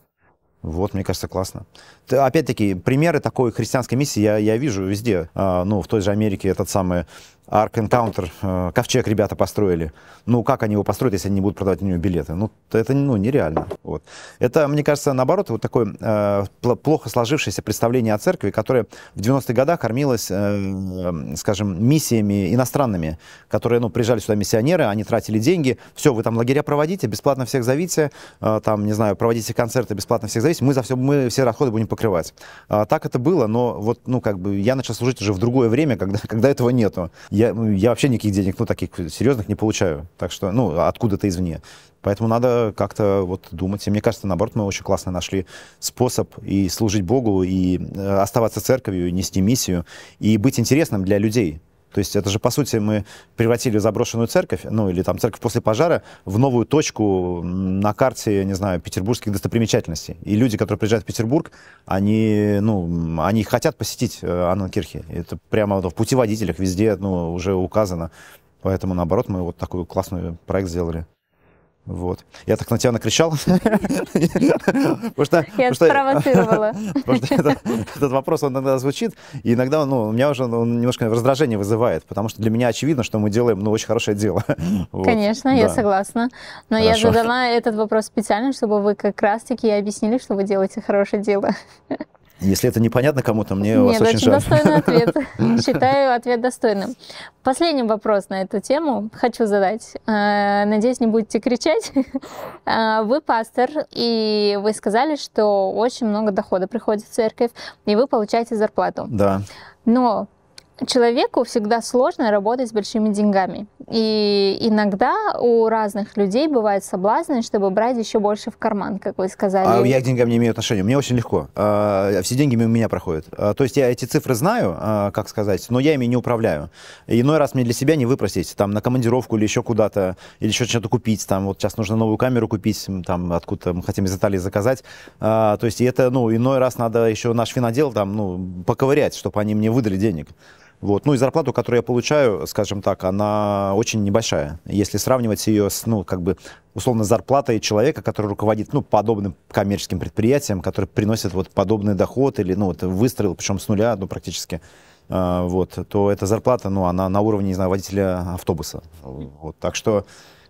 Вот, мне кажется, классно. Опять-таки, примеры такой христианской миссии я, я вижу везде. А, ну, в той же Америке этот самый Ark Encounter, э, ковчег ребята построили. Ну, как они его построят, если они не будут продавать на него билеты? Ну, это ну, нереально. Вот. Это, мне кажется, наоборот, вот такое э, плохо сложившееся представление о церкви, которое в 90-х годах кормилось, э, э, скажем, миссиями иностранными, которые, ну, приезжали сюда миссионеры, они тратили деньги, все, вы там лагеря проводите, бесплатно всех зовите, э, там, не знаю, проводите концерты, бесплатно всех зовите, мы за все, мы все расходы будем покрывать. Э, так это было, но вот, ну, как бы, я начал служить уже в другое время, когда, когда этого нету я, ну, я вообще никаких денег, ну, таких серьезных не получаю. Так что, ну, откуда-то извне. Поэтому надо как-то вот думать. И мне кажется, наоборот, мы очень классно нашли способ и служить Богу, и э, оставаться церковью, и нести миссию, и быть интересным для людей. То есть это же, по сути, мы превратили заброшенную церковь, ну или там церковь после пожара, в новую точку на карте, не знаю, петербургских достопримечательностей. И люди, которые приезжают в Петербург, они, ну, они хотят посетить э, Анненкирхе. Это прямо в путеводителях везде, ну, уже указано. Поэтому, наоборот, мы вот такой классный проект сделали. Вот. Я так на тебя накричал. Я спровоцировала. Потому что этот вопрос, он иногда звучит, и иногда он ну, у меня уже ну, немножко раздражение вызывает, потому что для меня очевидно, что мы делаем, ну, очень хорошее дело. Конечно, я согласна. Но я задала этот вопрос специально, чтобы вы как раз-таки объяснили, что вы делаете хорошее дело. Если это непонятно кому-то, мне Нет, вас ну, очень очень достойный ответ. Считаю ответ достойным. Последний вопрос на эту тему хочу задать. Э, надеюсь, не будете кричать. Э, вы пастор, и вы сказали, что очень много дохода приходит в церковь, и вы получаете зарплату. Да. Но человеку всегда сложно работать с большими деньгами. И иногда у разных людей бывает соблазн, чтобы брать еще больше в карман, как вы сказали. А я к деньгам не имею отношения. Мне очень легко. А, все деньги у меня проходят. А, то есть я эти цифры знаю, а, как сказать, но я ими не управляю. Иной раз мне для себя не выпросить, там, на командировку или еще куда-то, или еще что-то купить. Там, вот сейчас нужно новую камеру купить, там, откуда мы хотим из Италии заказать. То есть это, ну, иной раз надо еще наш финодел, там, ну, поковырять, чтобы они мне выдали денег. Вот. Ну и зарплату, которую я получаю, скажем так, она очень небольшая. Если сравнивать ее с, ну, как бы, условно, зарплатой человека, который руководит, ну, подобным коммерческим предприятием, который приносит вот подобный доход или, ну, вот выстроил, причем с нуля, ну, практически, э, вот, то эта зарплата, ну, она на уровне, не знаю, водителя автобуса. Вот, так что...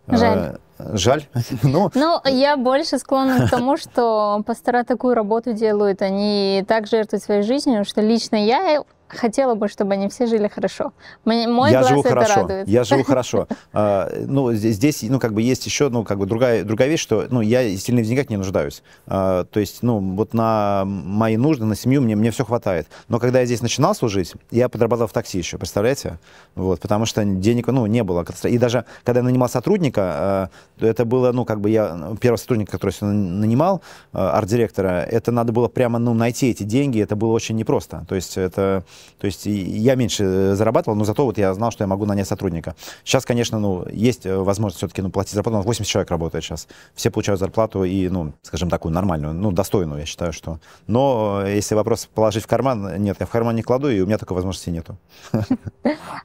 Э, жаль. Жаль. ну, Но ну, я больше склонна к тому, что пастора такую работу делают, они так жертвуют своей жизнью, что лично я хотела бы, чтобы они все жили хорошо. Мой я глаз живу это хорошо. радует. Я живу хорошо. А, ну, здесь, ну, как бы есть еще, ну, как бы другая, другая вещь, что, ну, я сильно в деньгах не нуждаюсь. А, то есть, ну, вот на мои нужды, на семью мне, мне все хватает. Но когда я здесь начинал служить, я подрабатывал в такси еще, представляете? Вот, потому что денег, ну, не было. И даже, когда я нанимал сотрудника, а, это было, ну, как бы я, первый сотрудник, который я нанимал, арт-директора, это надо было прямо, ну, найти эти деньги, это было очень непросто. То есть, это то есть я меньше э, зарабатывал, но зато вот я знал, что я могу нанять сотрудника. Сейчас, конечно, ну, есть э, возможность все-таки ну, платить зарплату. У нас 80 человек работает сейчас. Все получают зарплату и, ну, скажем, такую нормальную, ну, достойную, я считаю, что. Но э, если вопрос положить в карман, нет, я в карман не кладу, и у меня такой возможности нету.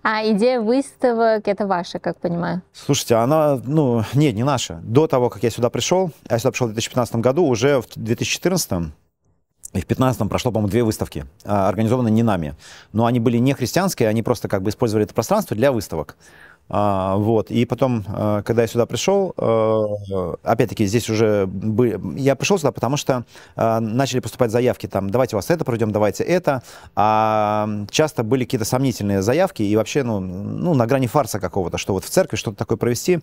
А идея выставок, это ваша, как понимаю? Слушайте, она, ну, нет, не наша. До того, как я сюда пришел, я сюда пришел в 2015 году, уже в 2014 и в 15-м прошло, по-моему, две выставки, а, организованные не нами. Но они были не христианские, они просто как бы использовали это пространство для выставок. А, вот. И потом, э, когда я сюда пришел, э, опять-таки, здесь уже... Были... Я пришел сюда, потому что э, начали поступать заявки, там, давайте у вас это пройдем, давайте это. А часто были какие-то сомнительные заявки и вообще, ну, ну на грани фарса какого-то, что вот в церкви что-то такое провести,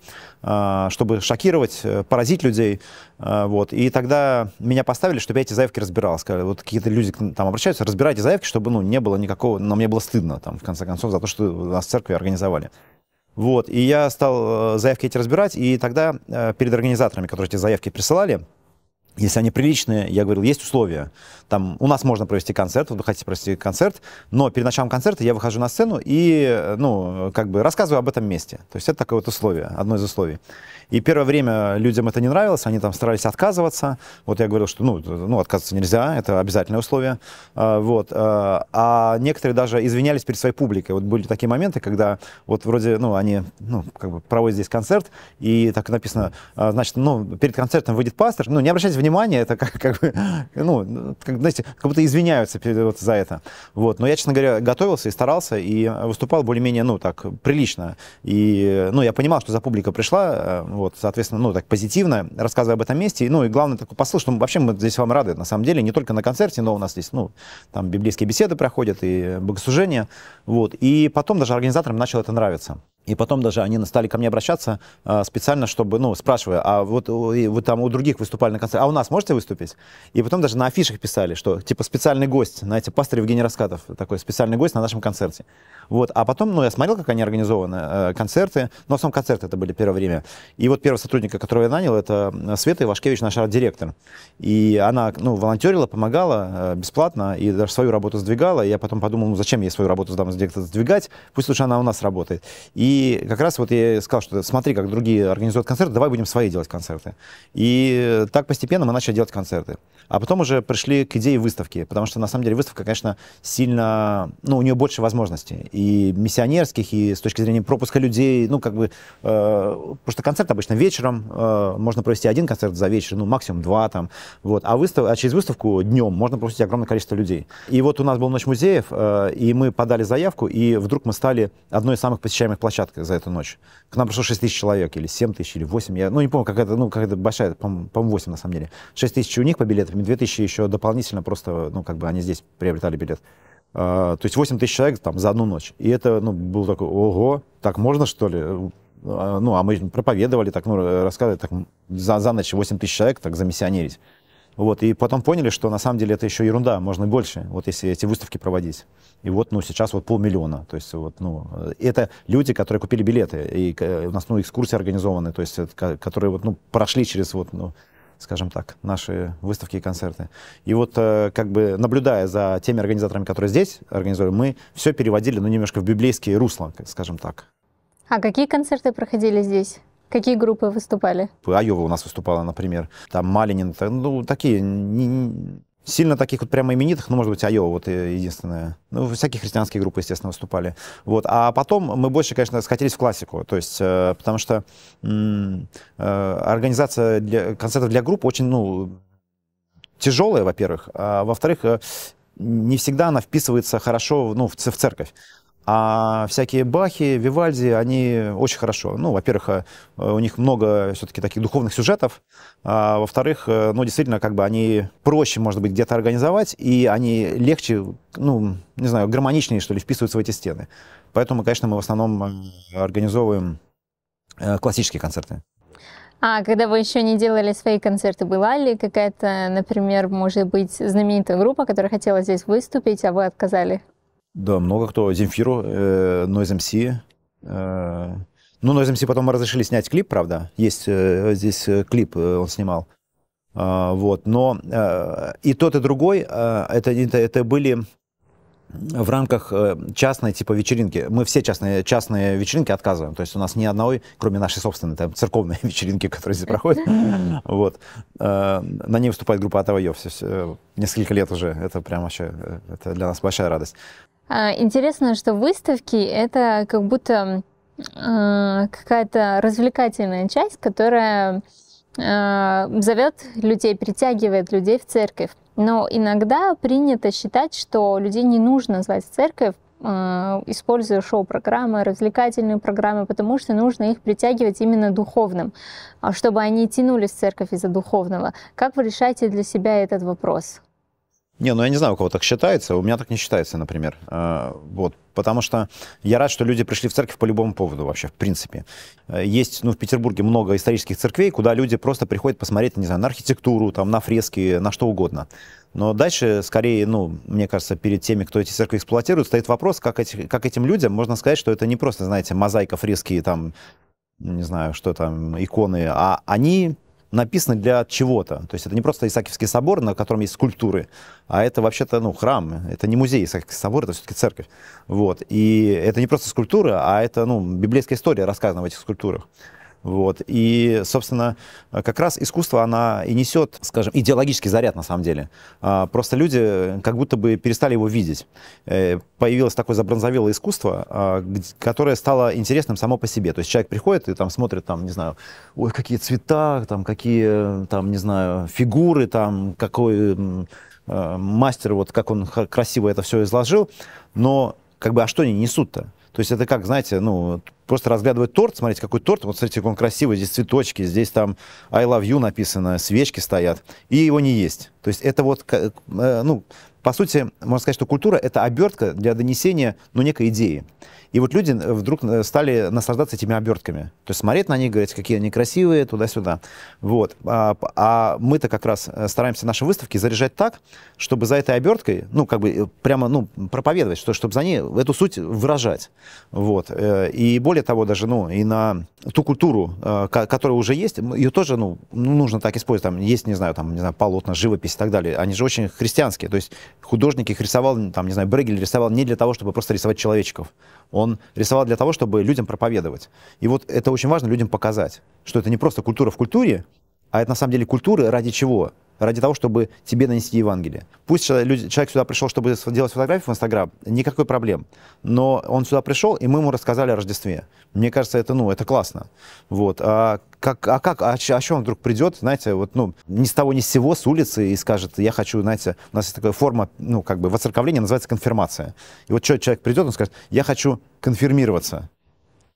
чтобы шокировать, поразить людей. Вот. И тогда меня поставили, чтобы я эти заявки разбирал. Сказали, вот какие-то люди там обращаются, разбирайте заявки, чтобы, ну, не было никакого... Но мне было стыдно, там, в конце концов, за то, что нас в церкви организовали. Вот, и я стал э, заявки эти разбирать, и тогда э, перед организаторами, которые эти заявки присылали, если они приличные, я говорил, есть условия. Там у нас можно провести концерт, вот вы хотите провести концерт, но перед началом концерта я выхожу на сцену и, ну, как бы рассказываю об этом месте. То есть это такое вот условие, одно из условий. И первое время людям это не нравилось, они там старались отказываться. Вот я говорил, что, ну, ну отказываться нельзя, это обязательное условие. А, вот. А, а некоторые даже извинялись перед своей публикой. Вот были такие моменты, когда вот вроде, ну, они, ну, как бы проводят здесь концерт, и так написано, а, значит, ну, перед концертом выйдет пастор, ну, не обращайте внимания внимание, это как, как бы, ну, как, знаете, как будто извиняются вот за это. Вот. Но я, честно говоря, готовился и старался, и выступал более-менее, ну, так, прилично. И, ну, я понимал, что за публика пришла, э, вот, соответственно, ну, так, позитивно, рассказывая об этом месте. ну, и главное, такой посыл, что мы, вообще мы здесь вам рады, на самом деле, не только на концерте, но у нас здесь, ну, там библейские беседы проходят и богослужения, вот. И потом даже организаторам начало это нравиться. И потом даже они стали ко мне обращаться э, специально, чтобы, ну, спрашивая, а вот вы там у других выступали на концерте, а у нас можете выступить? И потом даже на афишах писали, что, типа, специальный гость, знаете, пастор Евгений Раскатов, такой специальный гость на нашем концерте. Вот, а потом, ну, я смотрел, как они организованы, э, концерты, но в основном концерты это были первое время. И вот первого сотрудника, которого я нанял, это э, Света Ивашкевич, наш арт-директор. И она, ну, волонтерила, помогала э, бесплатно, и даже свою работу сдвигала, и я потом подумал, ну, зачем ей свою работу сдвигать, пусть лучше она у нас работает. И и как раз вот я сказал, что смотри, как другие организуют концерты, давай будем свои делать концерты. И так постепенно мы начали делать концерты. А потом уже пришли к идее выставки, потому что на самом деле выставка, конечно, сильно, ну, у нее больше возможностей. И миссионерских, и с точки зрения пропуска людей, ну, как бы, э, потому что концерт обычно вечером, э, можно провести один концерт за вечер, ну, максимум два там, вот. А, выстав, а через выставку днем можно провести огромное количество людей. И вот у нас был Ночь музеев, э, и мы подали заявку, и вдруг мы стали одной из самых посещаемых площадок площадка за эту ночь. К нам пришло 6 тысяч человек, или 7 тысяч, или 8, я, ну, не помню, какая-то, ну, какая-то большая, по-моему, 8 на самом деле. 6 тысяч у них по билетам, и 2 тысячи еще дополнительно просто, ну, как бы они здесь приобретали билет. А, то есть 8 тысяч человек там за одну ночь. И это, ну, был такой, ого, так можно, что ли? А, ну, а мы проповедовали, так, ну, рассказывали, так, за, за ночь 8 тысяч человек, так, замиссионерить. Вот, и потом поняли, что на самом деле это еще ерунда, можно больше, вот если эти выставки проводить. И вот, ну, сейчас вот полмиллиона, то есть вот, ну, э, это люди, которые купили билеты, и э, у нас, ну, экскурсии организованы, то есть, которые вот, ну, прошли через вот, ну, скажем так, наши выставки и концерты. И вот э, как бы наблюдая за теми организаторами, которые здесь организовали, мы все переводили, ну, немножко в библейские русла, скажем так. А какие концерты проходили здесь? Какие группы выступали? Айова у нас выступала, например. Там Малинин, ну, такие не, Сильно таких вот прямо именитых, ну, может быть, Айова вот единственная. Ну, всякие христианские группы, естественно, выступали. Вот. А потом мы больше, конечно, скатились в классику. То есть, э, потому что э, организация для, концертов для групп очень, ну, тяжелая, во-первых. А во-вторых, э, не всегда она вписывается хорошо ну, в, в церковь. А всякие Бахи, Вивальди, они очень хорошо. Ну, во-первых, э, у них много все-таки таких духовных сюжетов. А, во-вторых, э, ну, действительно, как бы они проще, может быть, где-то организовать, и они легче, ну, не знаю, гармоничнее, что ли, вписываются в эти стены. Поэтому, конечно, мы в основном э, организовываем классические концерты. А когда вы еще не делали свои концерты, была ли какая-то, например, может быть, знаменитая группа, которая хотела здесь выступить, а вы отказали? Да, много кто. Земфиру, э, Noise MC. Э, ну, Noise MC потом мы разрешили снять клип, правда. Есть э, здесь э, клип э, он снимал. Э, вот, но э, и тот, и другой, э, это, это, это были в рамках э, частной типа вечеринки. Мы все частные, частные вечеринки отказываем. То есть у нас ни одной, кроме нашей собственной, там, церковной вечеринки, которая здесь проходит. Вот. Э, на ней выступает группа Атавайо. Несколько лет уже. Это прям вообще это для нас большая радость. А, интересно, что выставки это как будто а, какая-то развлекательная часть, которая а, зовет людей, притягивает людей в церковь. Но иногда принято считать, что людей не нужно звать в церковь, используя шоу-программы, развлекательные программы, потому что нужно их притягивать именно духовным, чтобы они тянулись в церковь из-за духовного. Как вы решаете для себя этот вопрос? Не, ну я не знаю, у кого так считается. У меня так не считается, например. Э, вот. Потому что я рад, что люди пришли в церковь по любому поводу вообще, в принципе. Э, есть, ну, в Петербурге много исторических церквей, куда люди просто приходят посмотреть, не знаю, на архитектуру, там, на фрески, на что угодно. Но дальше, скорее, ну, мне кажется, перед теми, кто эти церкви эксплуатирует, стоит вопрос, как, эти, как этим людям можно сказать, что это не просто, знаете, мозаика, фрески, там, не знаю, что там, иконы, а они написаны для чего-то. То есть это не просто Исаакиевский собор, на котором есть скульптуры, а это вообще-то ну, храм, это не музей Исаакиевский собор, это все-таки церковь. Вот. И это не просто скульптура, а это ну, библейская история рассказана в этих скульптурах. Вот. И, собственно, как раз искусство, она и несет, скажем, идеологический заряд на самом деле. А, просто люди как будто бы перестали его видеть. Э, появилось такое забронзовелое искусство, а, которое стало интересным само по себе. То есть человек приходит и там смотрит, там, не знаю, ой, какие цвета, там, какие, там, не знаю, фигуры, там, какой э, мастер, вот как он красиво это все изложил, но как бы, а что они несут-то? То есть это как, знаете, ну, просто разглядывать торт, смотрите какой торт, вот смотрите, какой он красивый, здесь цветочки, здесь там I love you написано, свечки стоят, и его не есть. То есть это вот, э, ну, по сути, можно сказать, что культура — это обертка для донесения, ну, некой идеи. И вот люди э, вдруг э, стали наслаждаться этими обертками. То есть смотреть на них, говорить, какие они красивые, туда-сюда. Вот. А, а мы-то как раз э, стараемся наши выставки заряжать так, чтобы за этой оберткой, ну, как бы прямо, ну, проповедовать, что, чтобы за ней эту суть выражать. Вот. И более того, даже, ну, и на ту культуру, которая уже есть, ее тоже, ну, нужно так использовать. Там есть, не знаю, там, не знаю, полотна, живопись и так далее. Они же очень христианские. То есть художник их рисовал, там, не знаю, Брегель рисовал не для того, чтобы просто рисовать человечков. Он рисовал для того, чтобы людям проповедовать. И вот это очень важно людям показать, что это не просто культура в культуре, а это на самом деле культура ради чего? ради того, чтобы тебе нанести Евангелие. Пусть человек сюда пришел, чтобы делать фотографии в Инстаграм, никакой проблем. Но он сюда пришел, и мы ему рассказали о Рождестве. Мне кажется, это, ну, это классно. Вот. А как, а как, а, а чем он вдруг придет, знаете, вот, ну, ни с того, ни с сего, с улицы и скажет, я хочу, знаете, у нас есть такая форма, ну, как бы, воцерковления, называется конфирмация. И вот человек придет, он скажет, я хочу конфирмироваться.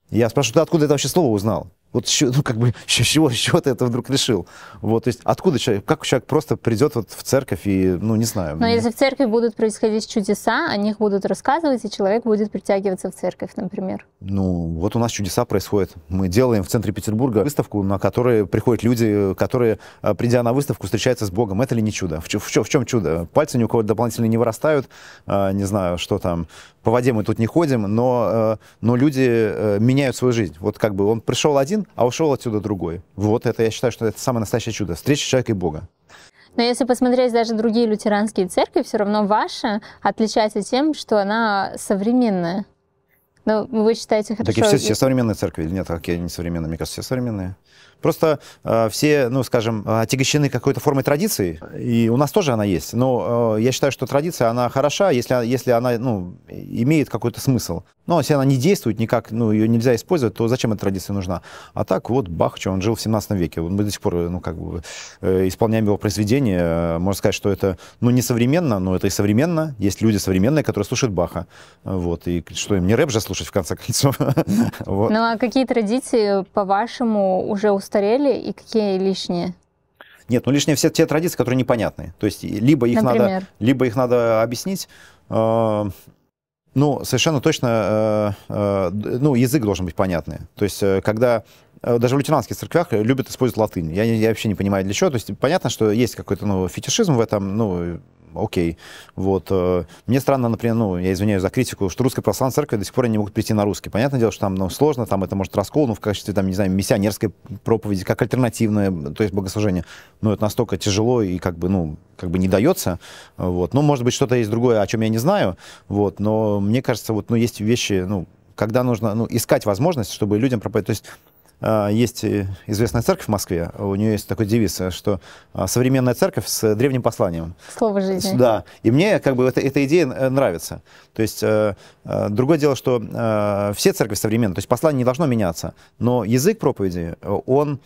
Я спрашиваю, ты откуда это вообще слово узнал? Вот ну, как бы, с чего, с чего ты это вдруг решил? Вот, то есть откуда человек, как человек просто придет вот в церковь и, ну, не знаю. Но мне... если в церкви будут происходить чудеса, о них будут рассказывать, и человек будет притягиваться в церковь, например. Ну, вот у нас чудеса происходят. Мы делаем в центре Петербурга выставку, на которой приходят люди, которые, э, придя на выставку, встречаются с Богом. Это ли не чудо? В, в, в, чем чудо? Пальцы ни у кого дополнительно не вырастают, э, не знаю, что там, по воде мы тут не ходим, но, э, но люди меняют свою жизнь. Вот как бы он пришел один, один, а ушел отсюда другой. Вот это, я считаю, что это самое настоящее чудо. Встреча человека и Бога. Но если посмотреть даже другие лютеранские церкви, все равно ваша отличается тем, что она современная. Ну, вы считаете хорошо... Так и все, все современные церкви или нет? Какие они современные? Мне кажется, все современные. Просто э, все, ну, скажем, э, отягощены какой-то формой традиции, и у нас тоже она есть. Но э, я считаю, что традиция, она хороша, если, если она, ну, имеет какой-то смысл. Но ну, а если она не действует никак, ну, ее нельзя использовать, то зачем эта традиция нужна? А так вот Бах, что он жил в 17 веке, мы до сих пор, э, ну, как бы, э, исполняем его произведения. Э, можно сказать, что это, ну, не современно, но это и современно. Есть люди современные, которые слушают Баха. Вот, и что им не рэп же слушать, в конце концов. Ну, а какие традиции, по-вашему, уже установлены устарели и какие лишние? Нет, ну лишние все те традиции, которые непонятны. То есть либо их, надо, либо их надо объяснить. Э, ну, совершенно точно, э, э, ну, язык должен быть понятный. То есть, когда даже в лютеранских церквях любят использовать латынь. Я, я вообще не понимаю, для чего. То есть, понятно, что есть какой-то ну, фетишизм в этом, ну, окей. Вот. Э, мне странно, например, ну, я извиняюсь за критику, что русская православная церковь до сих пор не могут прийти на русский. Понятное дело, что там ну, сложно, там это может раскол, ну, в качестве, там, не знаю, миссионерской проповеди, как альтернативное, то есть богослужение. Но это настолько тяжело и как бы, ну, как бы не дается. Вот. Ну, может быть, что-то есть другое, о чем я не знаю. Вот. Но мне кажется, вот, ну, есть вещи, ну, когда нужно ну, искать возможность, чтобы людям проповедовать. То есть а, есть э, известная церковь в Москве, у нее есть такой девиз, э, что а, современная церковь с древним посланием. Слово жизни. Да, и мне как бы эта, эта идея э, нравится. То есть другое дело, что все церкви современные, то есть послание не должно меняться, но язык проповеди, он,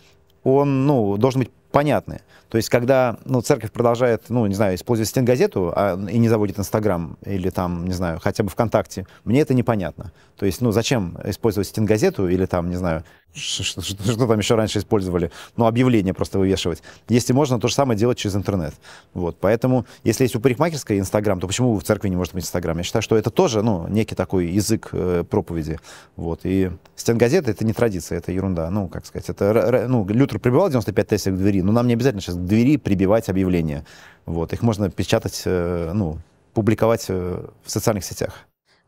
он ну, должен быть понятный. То есть, когда ну, церковь продолжает, ну, не знаю, использовать стенгазету а, и не заводит Инстаграм или там, не знаю, хотя бы ВКонтакте, мне это непонятно. То есть, ну, зачем использовать стенгазету или там, не знаю, что, что, что там еще раньше использовали, ну, объявление просто вывешивать. Если можно, то же самое делать через интернет. Вот, поэтому, если есть у парикмахерской Инстаграм, то почему в церкви не может быть Инстаграм? Я считаю, что это тоже, ну, некий такой язык э, проповеди. Вот, и стенгазета — это не традиция, это ерунда. Ну, как сказать, это, ну, Лютер прибивал 95 тестик к двери, но нам не обязательно сейчас двери прибивать объявления. Вот, их можно печатать, э, ну, публиковать э, в социальных сетях.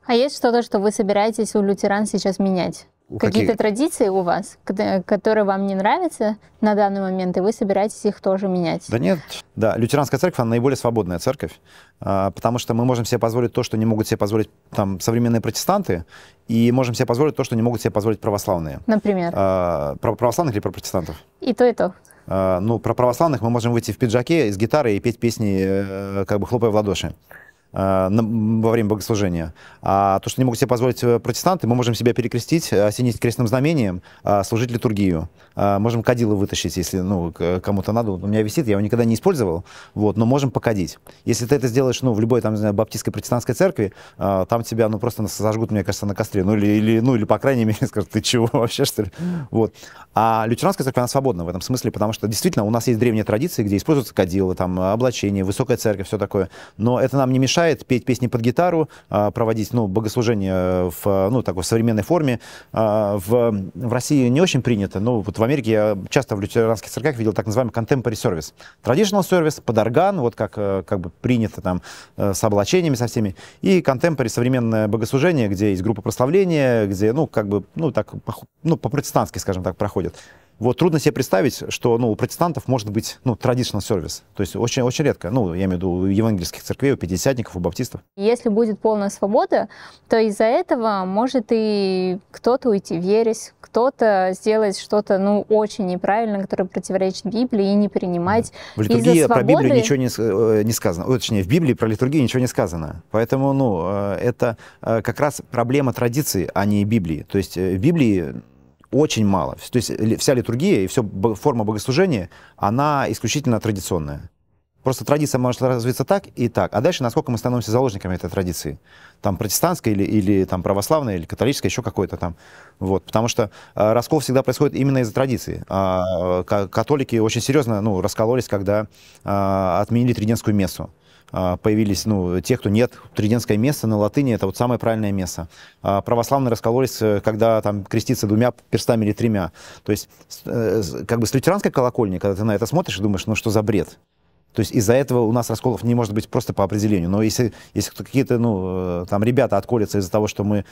А есть что-то, что вы собираетесь у лютеран сейчас менять? Какие-то традиции у вас, которые вам не нравятся на данный момент, и вы собираетесь их тоже менять? Да нет. Да, лютеранская церковь, она наиболее свободная церковь, а, потому что мы можем себе позволить то, что не могут себе позволить там современные протестанты, и можем себе позволить то, что не могут себе позволить православные. Например? А, про православных или про протестантов? И то, и то. А, ну, про православных мы можем выйти в пиджаке с гитарой и петь песни, э, как бы хлопая в ладоши. Э, во время богослужения. А то, что не могут себе позволить э, протестанты, мы можем себя перекрестить, э, осенить крестным знамением, служить литургию. Можем кадилы вытащить, если ну, кому-то надо. У меня висит, я его никогда не использовал, вот, но можем покадить. Если ты это сделаешь ну, в любой там, знаю, баптистской протестантской церкви, там тебя ну, просто зажгут, мне кажется, на костре. Ну или, или, ну, или по крайней мере, скажут, ты чего вообще, что ли? Вот. А лютеранская церковь, она свободна в этом смысле, потому что действительно у нас есть древние традиции, где используются кадилы, там, облачение, высокая церковь, все такое. Но это нам не мешает мешает петь песни под гитару, а, проводить ну, богослужение в ну, такой современной форме. А, в, в России не очень принято, но вот в Америке я часто в лютеранских церквях видел так называемый contemporary service. Traditional service под орган, вот как, э, как бы принято там э, с облачениями, со всеми. И contemporary современное богослужение, где есть группа прославления, где, ну, как бы, ну, так, ну, по-протестантски, скажем так, проходит. Вот трудно себе представить, что ну, у протестантов может быть ну, traditional сервис. То есть очень, очень редко. Ну, я имею в виду у евангельских церквей, у пятидесятников, у баптистов. Если будет полная свобода, то из-за этого может и кто-то уйти в ересь, кто-то сделать что-то ну, очень неправильно, которое противоречит Библии, и не принимать. В литургии свободы... про Библию ничего не, э, э, не сказано. Ой, точнее, в Библии про литургию ничего не сказано. Поэтому ну, э, это как раз проблема традиции, а не Библии. То есть в Библии очень мало. То есть вся литургия и вся форма богослужения, она исключительно традиционная. Просто традиция может развиться так и так. А дальше, насколько мы становимся заложниками этой традиции. Там протестантской или, или там православной, или католической, еще какой-то там. Вот. Потому что э, раскол всегда происходит именно из-за традиции. э, католики очень серьезно ну, раскололись, когда э, отменили Триденскую мессу. А, появились, ну, те, кто нет, триденское место на латыни, это вот самое правильное место. А православные раскололись, э, когда там креститься двумя перстами или тремя. То есть, э, как бы с лютеранской колокольни, когда ты на это смотришь и думаешь, ну, что за бред? То есть из-за этого у нас расколов не может быть просто по определению. Но если, если какие-то, ну, э, там, ребята отколятся из-за того, что мы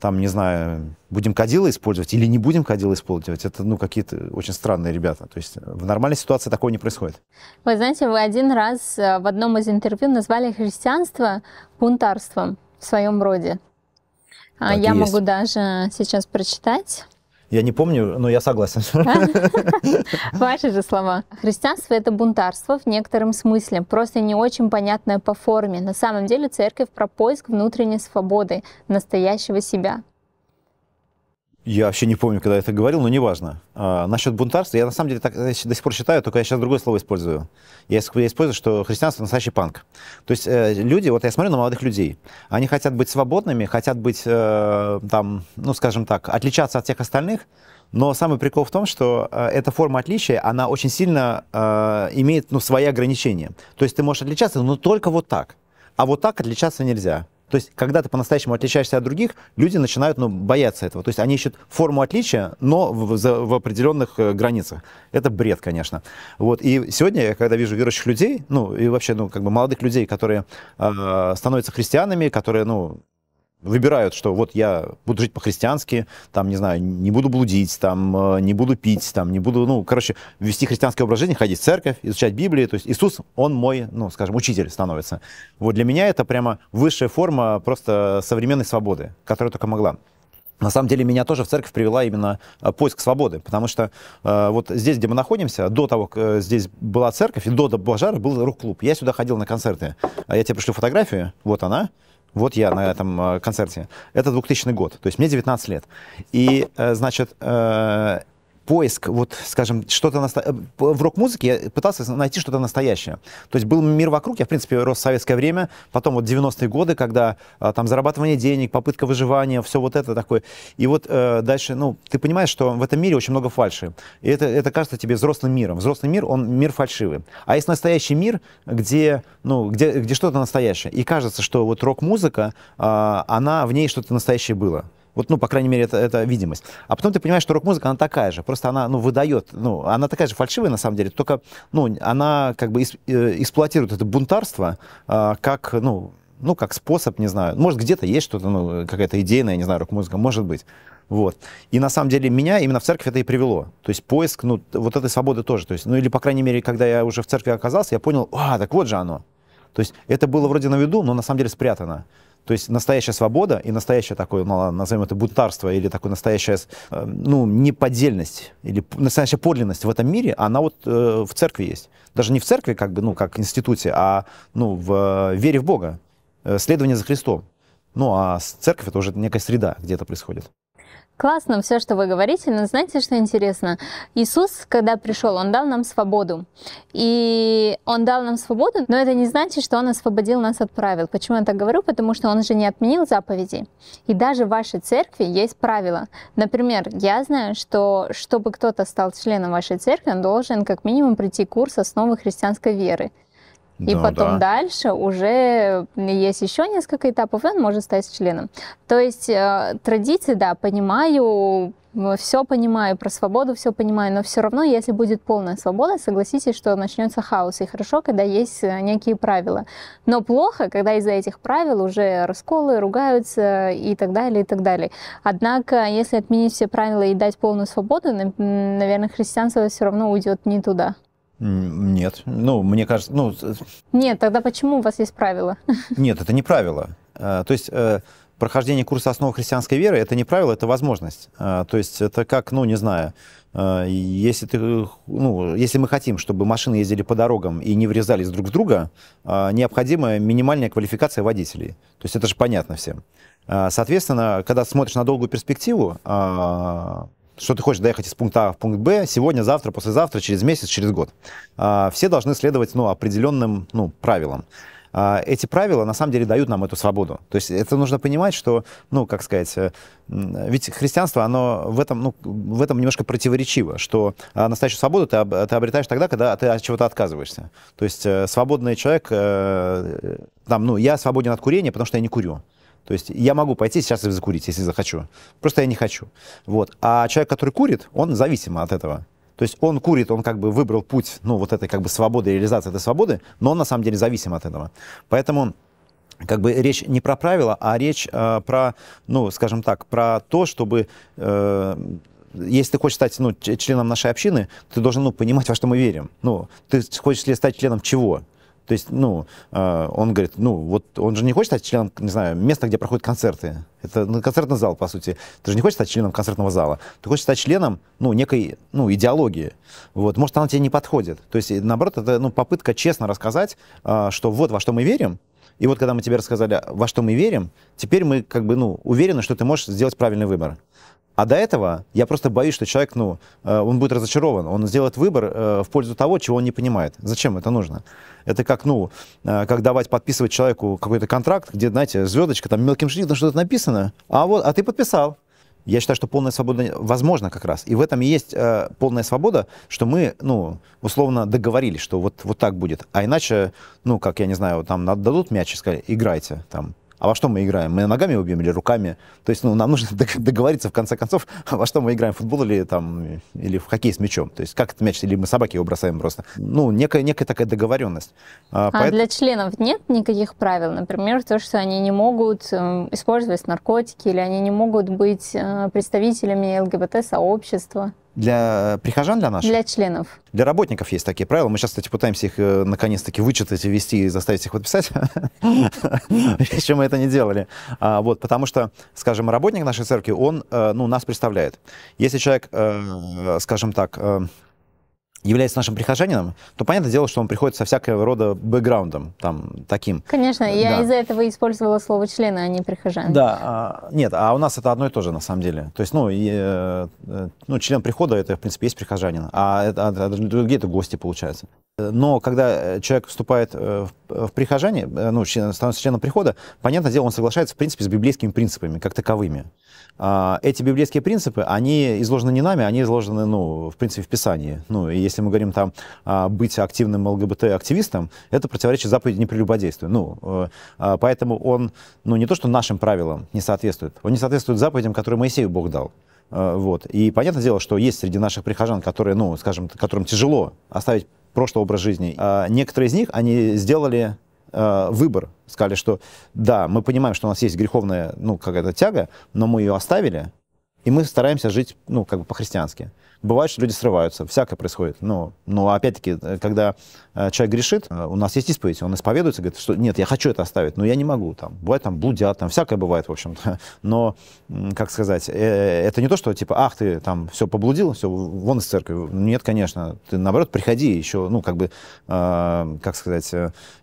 там, не знаю, будем кадила использовать или не будем кадила использовать, это, ну, какие-то очень странные ребята. То есть в нормальной ситуации такого не происходит. Вы знаете, вы один раз э, в одном из интервью назвали христианство бунтарством в своем роде. А так Я могу даже сейчас прочитать. Я не помню, но я согласен. Ваши же слова. Христианство — это бунтарство в некотором смысле, просто не очень понятное по форме. На самом деле церковь про поиск внутренней свободы, настоящего себя. Я вообще не помню, когда я это говорил, но неважно. А, насчет бунтарства, я на самом деле так, до сих пор считаю, только я сейчас другое слово использую. Я, я использую, что христианство настоящий панк. То есть э, люди, вот я смотрю на молодых людей, они хотят быть свободными, хотят быть, э, там, ну, скажем так, отличаться от всех остальных, но самый прикол в том, что э, эта форма отличия, она очень сильно э, имеет, ну, свои ограничения. То есть ты можешь отличаться, но только вот так. А вот так отличаться нельзя. То есть, когда ты по-настоящему отличаешься от других, люди начинают ну, бояться этого. То есть, они ищут форму отличия, но в, в, в определенных э, границах. Это бред, конечно. Вот. И сегодня я, когда вижу верующих людей, ну, и вообще, ну, как бы молодых людей, которые э, становятся христианами, которые, ну, выбирают, что вот я буду жить по-христиански, там, не знаю, не буду блудить, там, э, не буду пить, там, не буду, ну, короче, вести христианский образ жизни, ходить в церковь, изучать Библию, то есть Иисус, он мой, ну, скажем, учитель становится. Вот для меня это прямо высшая форма просто современной свободы, которая только могла. На самом деле меня тоже в церковь привела именно э, поиск свободы, потому что э, вот здесь, где мы находимся, до того, как э, здесь была церковь, и до Божара был рок-клуб. Я сюда ходил на концерты. А я тебе пришлю фотографию, вот она. Вот я на этом э, концерте. Это 2000 год, то есть мне 19 лет. И, э, значит, э, поиск, вот, скажем, что-то насто... Э, в рок-музыке я пытался найти что-то настоящее. То есть был мир вокруг, я, в принципе, рос в советское время, потом вот 90-е годы, когда а, там зарабатывание денег, попытка выживания, все вот это такое. И вот э, дальше, ну, ты понимаешь, что в этом мире очень много фальши. И это, это кажется тебе взрослым миром. Взрослый мир, он мир фальшивый. А есть настоящий мир, где, ну, где, где что-то настоящее. И кажется, что вот рок-музыка, э, она, в ней что-то настоящее было. Вот, ну, по крайней мере, это, это видимость. А потом ты понимаешь, что рок-музыка, она такая же. Просто она, ну, выдает, ну, она такая же фальшивая, на самом деле, только, ну, она как бы э, эксплуатирует это бунтарство э, как, ну, ну, как способ, не знаю. Может, где-то есть что-то, ну, какая-то идейная, не знаю, рок-музыка, может быть. Вот. И на самом деле меня именно в церковь это и привело. То есть поиск, ну, вот этой свободы тоже. То есть, ну, или, по крайней мере, когда я уже в церкви оказался, я понял, а, так вот же оно. То есть это было вроде на виду, но на самом деле спрятано. То есть настоящая свобода и настоящее такое, ну, назовем это бунтарство, или такое настоящая, э, ну, неподдельность, или настоящая подлинность в этом мире, она вот э, в церкви есть. Даже не в церкви, как бы, ну, как институте, а, ну, в э, вере в Бога, э, следование за Христом. Ну, а церковь — это уже некая среда, где это происходит. Классно все, что вы говорите, но знаете, что интересно? Иисус, когда пришел, Он дал нам свободу. И Он дал нам свободу, но это не значит, что Он освободил нас от правил. Почему я так говорю? Потому что Он же не отменил заповеди. И даже в вашей церкви есть правила. Например, я знаю, что чтобы кто-то стал членом вашей церкви, он должен как минимум пройти курс основы христианской веры. И да, потом да. дальше уже есть еще несколько этапов, и он может стать членом. То есть э, традиции, да, понимаю, все понимаю про свободу, все понимаю, но все равно, если будет полная свобода, согласитесь, что начнется хаос. И хорошо, когда есть э, некие правила. Но плохо, когда из-за этих правил уже расколы, ругаются и так далее, и так далее. Однако, если отменить все правила и дать полную свободу, наверное, христианство все равно уйдет не туда. Нет. Ну, мне кажется... Ну... Нет, тогда почему у вас есть правила? Нет, это не правило. А, то есть э, прохождение курса основ христианской веры это не правило, это возможность. А, то есть это как, ну, не знаю, э, если, ты, ну, если мы хотим, чтобы машины ездили по дорогам и не врезались друг в друга, а, необходима минимальная квалификация водителей. То есть это же понятно всем. Соответственно, когда смотришь на долгую перспективу, что ты хочешь доехать из пункта А в пункт Б сегодня, завтра, послезавтра, через месяц, через год. А, все должны следовать ну, определенным ну, правилам. А, эти правила на самом деле дают нам эту свободу. То есть это нужно понимать, что, ну, как сказать, ведь христианство, оно в этом, ну, в этом немножко противоречиво, что а, настоящую свободу ты, ты обретаешь тогда, когда ты от чего-то отказываешься. То есть э, свободный человек, э, там, ну, я свободен от курения, потому что я не курю. То есть я могу пойти сейчас и закурить, если захочу. Просто я не хочу. Вот. А человек, который курит, он зависим от этого. То есть он курит, он как бы выбрал путь, ну, вот этой как бы свободы, реализации этой свободы, но он на самом деле зависим от этого. Поэтому как бы речь не про правила, а речь э, про, ну, скажем так, про то, чтобы... Э, если ты хочешь стать ну, членом нашей общины, ты должен ну, понимать, во что мы верим. Ну, ты хочешь ли стать членом чего? То есть, ну, а, он говорит, ну, вот он же не хочет стать членом, не знаю, места, где проходят концерты. Это ну, концертный зал, по сути. Ты же не хочешь стать членом концертного зала. Ты хочешь стать членом, ну, некой, ну, идеологии. Вот, может, она тебе не подходит. То есть, наоборот, это, ну, попытка честно рассказать, а, что вот во что мы верим, и вот когда мы тебе рассказали, во что мы верим, теперь мы как бы, ну, уверены, что ты можешь сделать правильный выбор. А до этого я просто боюсь, что человек, ну, э, он будет разочарован, он сделает выбор э, в пользу того, чего он не понимает. Зачем это нужно? Это как, ну, э, как давать подписывать человеку какой-то контракт, где, знаете, звездочка, там мелким шрифтом что-то написано, а вот, а ты подписал. Я считаю, что полная свобода возможна как раз. И в этом и есть э, полная свобода, что мы, ну, условно договорились, что вот, вот так будет. А иначе, ну, как, я не знаю, там дадут мяч и сказали, играйте, там, а во что мы играем? Мы ногами убьем или руками? То есть, ну, нам нужно договориться, в конце концов, во что мы играем, в футбол или, там, или в хоккей с мячом. То есть, как это мяч, или мы собаки его бросаем просто. Ну, некая, некая такая договоренность. А, а поэтому... для членов нет никаких правил? Например, то, что они не могут эм, использовать наркотики, или они не могут быть э, представителями ЛГБТ-сообщества? Для э, прихожан, для наших? Для членов. Для работников есть такие правила. Мы сейчас, кстати, пытаемся их э, наконец-таки вычитать, и ввести и заставить их подписать. Еще мы это не делали. А, вот, потому что, скажем, работник нашей церкви, он э, ну, нас представляет. Если человек, скажем так, является нашим прихожанином, то понятное дело, что он приходит со всякого рода бэкграундом, там, таким. Конечно, я да. из-за этого использовала слово члены, а не прихожан. Да, а, нет, а у нас это одно и то же, на самом деле. То есть, ну, и, э, э, ну член прихода, это, в принципе, есть прихожанин, а, а, а другие это гости, получается. Но когда э, человек вступает в в прихожане, э, ну, становится членом прихода, понятное дело, он соглашается, в принципе, с библейскими принципами, как таковыми. А, эти библейские принципы, они изложены не нами, они изложены, ну, в принципе, в Писании. Ну, и если мы говорим там а, быть активным ЛГБТ-активистом, это противоречит заповеди непрелюбодействия. Ну, э, а, поэтому он, ну, не то, что нашим правилам не соответствует, он не соответствует заповедям, которые Моисею Бог дал. Э, вот. И понятное дело, что есть среди наших прихожан, которые, ну, скажем, которым тяжело оставить прошлый образ жизни. А некоторые из них, они сделали э, выбор, сказали, что да, мы понимаем, что у нас есть греховная, ну, какая-то тяга, но мы ее оставили, и мы стараемся жить, ну, как бы по-христиански. Бывает, что люди срываются, всякое происходит. Но, но опять-таки, э, когда э, человек грешит, э, у нас есть исповедь, он исповедуется, говорит, что нет, я хочу это оставить, но я не могу. Там. Бывает там блудят, там всякое бывает, в общем-то. Но, как сказать, это не то, что типа, ах, ты там все поблудил, все, вон из церкви. Нет, конечно, ты наоборот, приходи еще, ну, как бы, как сказать,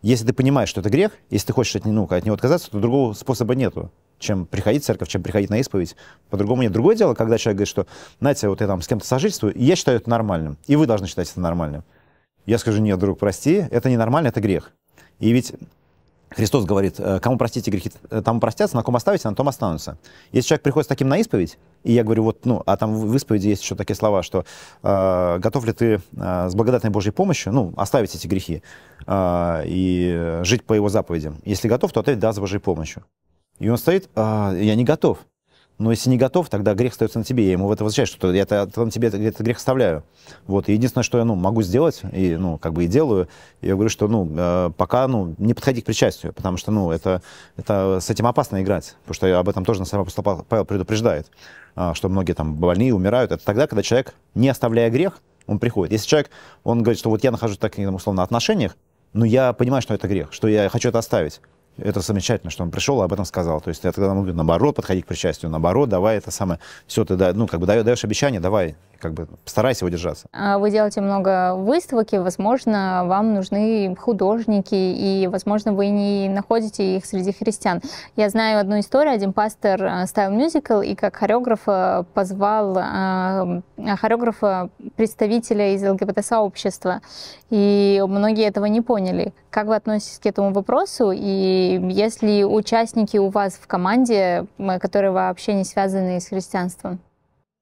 если ты понимаешь, что это грех, если ты хочешь от, ну, от него отказаться, то другого способа нету чем приходить в церковь, чем приходить на исповедь. По-другому нет. Другое дело, когда человек говорит, что, знаете, вот я там с кем-то сожитель, правительству, и я считаю это нормальным. И вы должны считать это нормальным. Я скажу, нет, друг, прости, это не нормально, это грех. И ведь Христос говорит, э, кому простите грехи, э, тому простятся, на ком оставите, на том останутся. Если человек приходит с таким на исповедь, и я говорю, вот, ну, а там в исповеди есть еще такие слова, что э, готов ли ты э, с благодатной Божьей помощью, ну, оставить эти грехи э, и жить по его заповедям. Если готов, то ответ да, с Божьей помощью. И он стоит, э, я не готов. Но если не готов, тогда грех остается на тебе. Я ему в это возвращаю, что я это, на тебе этот грех оставляю. Вот. И единственное, что я ну, могу сделать, и, ну, как бы и делаю, я говорю, что ну, э, пока ну, не подходи к причастию, потому что ну, это, это, с этим опасно играть. Потому что об этом тоже на самом апостол Павел предупреждает, а, что многие там больные умирают. Это тогда, когда человек, не оставляя грех, он приходит. Если человек, он говорит, что вот я нахожусь в таких, условно, отношениях, но я понимаю, что это грех, что я хочу это оставить это замечательно, что он пришел и об этом сказал. То есть я тогда могу, наоборот, подходить к причастию, наоборот, давай это самое, все, ты, да, ну, как бы даешь обещание, давай, как бы старайся удержаться. А вы делаете много выставок, и, возможно, вам нужны художники, и, возможно, вы не находите их среди христиан. Я знаю одну историю. Один пастор э, ставил мюзикл, и как хореограф позвал э, э, хореографа представителя из ЛГБТ-сообщества. И многие этого не поняли. Как вы относитесь к этому вопросу? И если участники у вас в команде, которые вообще не связаны с христианством?